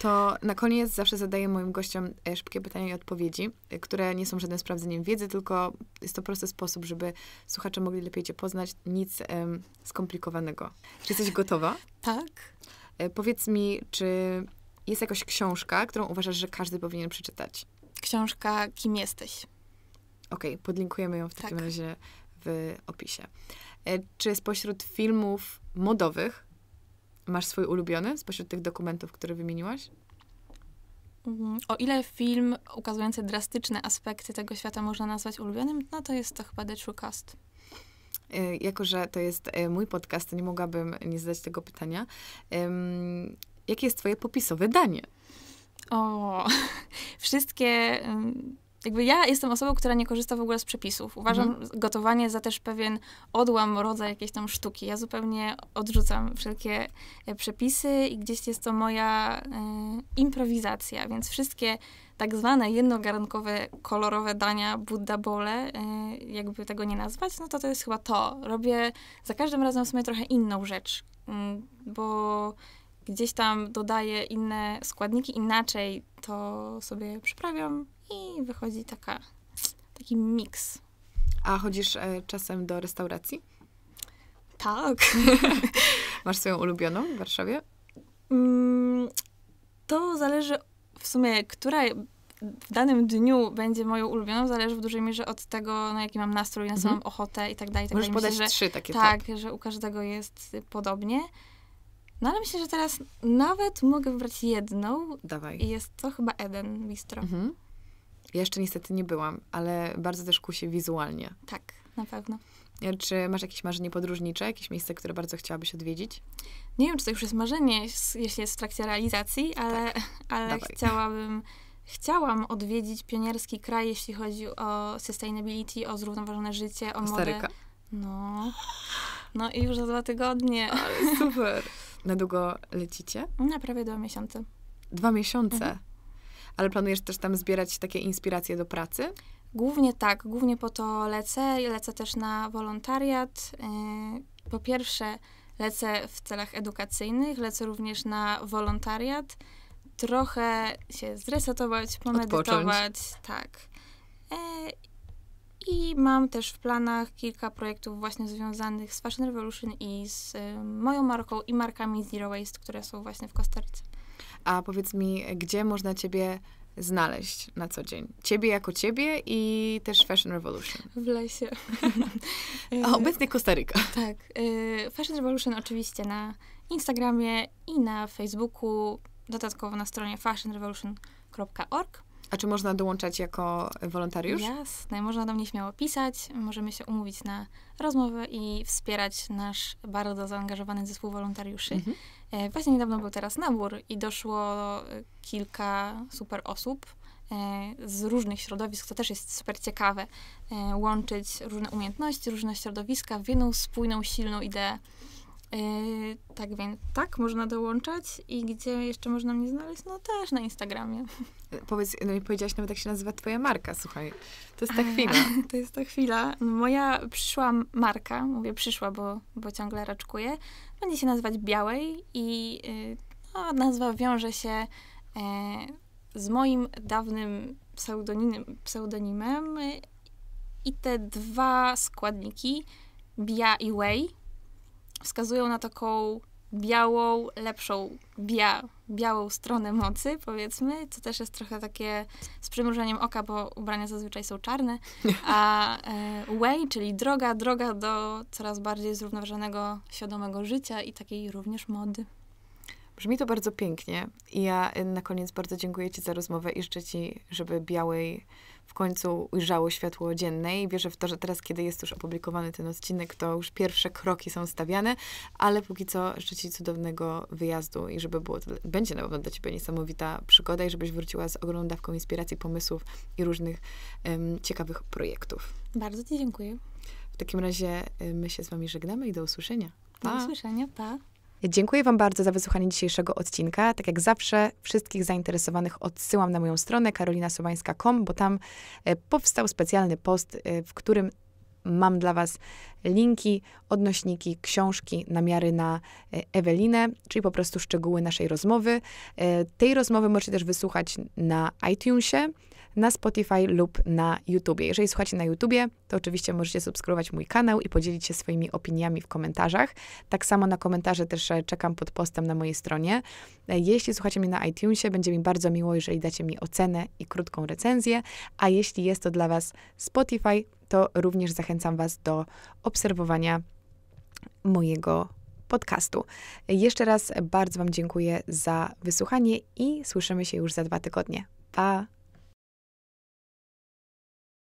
To na koniec zawsze zadaję moim gościom e, szybkie pytania i odpowiedzi, które nie są żadnym sprawdzeniem wiedzy, tylko jest to prosty sposób, żeby słuchacze mogli lepiej cię poznać. Nic skomplikowanego. Czy jesteś gotowa? tak. Powiedz mi, czy jest jakaś książka, którą uważasz, że każdy powinien przeczytać? Książka Kim jesteś. Okej, okay, podlinkujemy ją w takim tak. razie w opisie. E, czy spośród filmów modowych masz swój ulubiony spośród tych dokumentów, które wymieniłaś? Mhm. O ile film ukazujący drastyczne aspekty tego świata można nazwać ulubionym, no to jest to chyba The True Cast. E, jako, że to jest e, mój podcast, to nie mogłabym nie zadać tego pytania jakie jest twoje popisowe danie? O, (laughs) wszystkie... Jakby ja jestem osobą, która nie korzysta w ogóle z przepisów. Uważam mhm. gotowanie za też pewien odłam, rodzaj jakiejś tam sztuki. Ja zupełnie odrzucam wszelkie e, przepisy i gdzieś jest to moja y, improwizacja, więc wszystkie tak zwane jednogarnkowe, kolorowe dania, Buddha bole, y, jakby tego nie nazwać, no to to jest chyba to. Robię za każdym razem w sumie trochę inną rzecz, y, bo gdzieś tam dodaję inne składniki inaczej, to sobie przyprawiam i wychodzi taka, taki miks. A chodzisz e, czasem do restauracji? Tak. (laughs) Masz swoją ulubioną w Warszawie? Mm, to zależy w sumie, która w danym dniu będzie moją ulubioną, zależy w dużej mierze od tego, na jaki mam nastrój, na mhm. mam ochotę i tak dalej. I tak Możesz podać że, trzy takie. Tak, top. że u każdego jest podobnie. No ale myślę, że teraz nawet mogę wybrać jedną. Dawaj. I jest to chyba Eden Bistro. Mhm. Ja jeszcze niestety nie byłam, ale bardzo też kusi wizualnie. Tak, na pewno. Czy masz jakieś marzenie podróżnicze, jakieś miejsce, które bardzo chciałabyś odwiedzić? Nie wiem, czy to już jest marzenie, jeśli jest w trakcie realizacji, ale, tak. (laughs) ale chciałabym, chciałam odwiedzić pionierski kraj, jeśli chodzi o sustainability, o zrównoważone życie, o Kostaryka. modę. No. No i już za dwa tygodnie. Ale super. (laughs) Na długo lecicie? Na prawie dwa miesiące. Dwa miesiące? Mhm. Ale planujesz też tam zbierać takie inspiracje do pracy? Głównie tak, głównie po to lecę. I Lecę też na wolontariat. Y, po pierwsze, lecę w celach edukacyjnych, lecę również na wolontariat. Trochę się zresetować, pomedytować. Odpocząć. Tak. E, i mam też w planach kilka projektów właśnie związanych z Fashion Revolution i z y, moją marką i markami Zero Waste, które są właśnie w Kostaryce. A powiedz mi, gdzie można ciebie znaleźć na co dzień? Ciebie jako ciebie i też Fashion Revolution. W lesie. A (laughs) obecnie Kostaryka. (laughs) Tak. Y, Fashion Revolution oczywiście na Instagramie i na Facebooku, dodatkowo na stronie fashionrevolution.org. A czy można dołączać jako wolontariusz? Jasne, można do mnie śmiało pisać, możemy się umówić na rozmowę i wspierać nasz bardzo zaangażowany zespół wolontariuszy. Mhm. E, właśnie niedawno był teraz nabór i doszło kilka super osób e, z różnych środowisk, to też jest super ciekawe, e, łączyć różne umiejętności, różne środowiska w jedną spójną, silną ideę. Yy, tak więc tak, można dołączać i gdzie jeszcze można mnie znaleźć? No też na Instagramie. E, powiedz, no i powiedziałaś nawet jak się nazywa twoja marka, słuchaj. To jest ta chwila. (laughs) to jest ta chwila. No, moja przyszła marka, mówię przyszła, bo, bo ciągle raczkuję, będzie się nazywać Białej i y, no, nazwa wiąże się e, z moim dawnym pseudonim, pseudonimem i te dwa składniki, Bia i Way, wskazują na taką białą, lepszą, bia, białą stronę mocy, powiedzmy, co też jest trochę takie z przymrużeniem oka, bo ubrania zazwyczaj są czarne, (laughs) a e, way, czyli droga, droga do coraz bardziej zrównoważonego, świadomego życia i takiej również mody. Brzmi to bardzo pięknie i ja na koniec bardzo dziękuję Ci za rozmowę i życzę Ci, żeby białej w końcu ujrzało światło dzienne i wierzę w to, że teraz, kiedy jest już opublikowany ten odcinek, to już pierwsze kroki są stawiane, ale póki co życzę Ci cudownego wyjazdu i żeby było, to będzie na pewno dla Ciebie niesamowita przygoda i żebyś wróciła z ogromną dawką inspiracji, pomysłów i różnych um, ciekawych projektów. Bardzo Ci dziękuję. W takim razie y, my się z Wami żegnamy i do usłyszenia. Pa. Do usłyszenia, pa. Dziękuję Wam bardzo za wysłuchanie dzisiejszego odcinka. Tak jak zawsze, wszystkich zainteresowanych odsyłam na moją stronę karolinasobańska.com, bo tam e, powstał specjalny post, e, w którym mam dla Was linki, odnośniki, książki, namiary na e, Ewelinę, czyli po prostu szczegóły naszej rozmowy. Tej rozmowy możecie też wysłuchać na iTunesie na Spotify lub na YouTubie. Jeżeli słuchacie na YouTube, to oczywiście możecie subskrybować mój kanał i podzielić się swoimi opiniami w komentarzach. Tak samo na komentarze też e, czekam pod postem na mojej stronie. E, jeśli słuchacie mnie na iTunesie, będzie mi bardzo miło, jeżeli dacie mi ocenę i krótką recenzję, a jeśli jest to dla Was Spotify, to również zachęcam Was do obserwowania mojego podcastu. E, jeszcze raz bardzo Wam dziękuję za wysłuchanie i słyszymy się już za dwa tygodnie. Pa!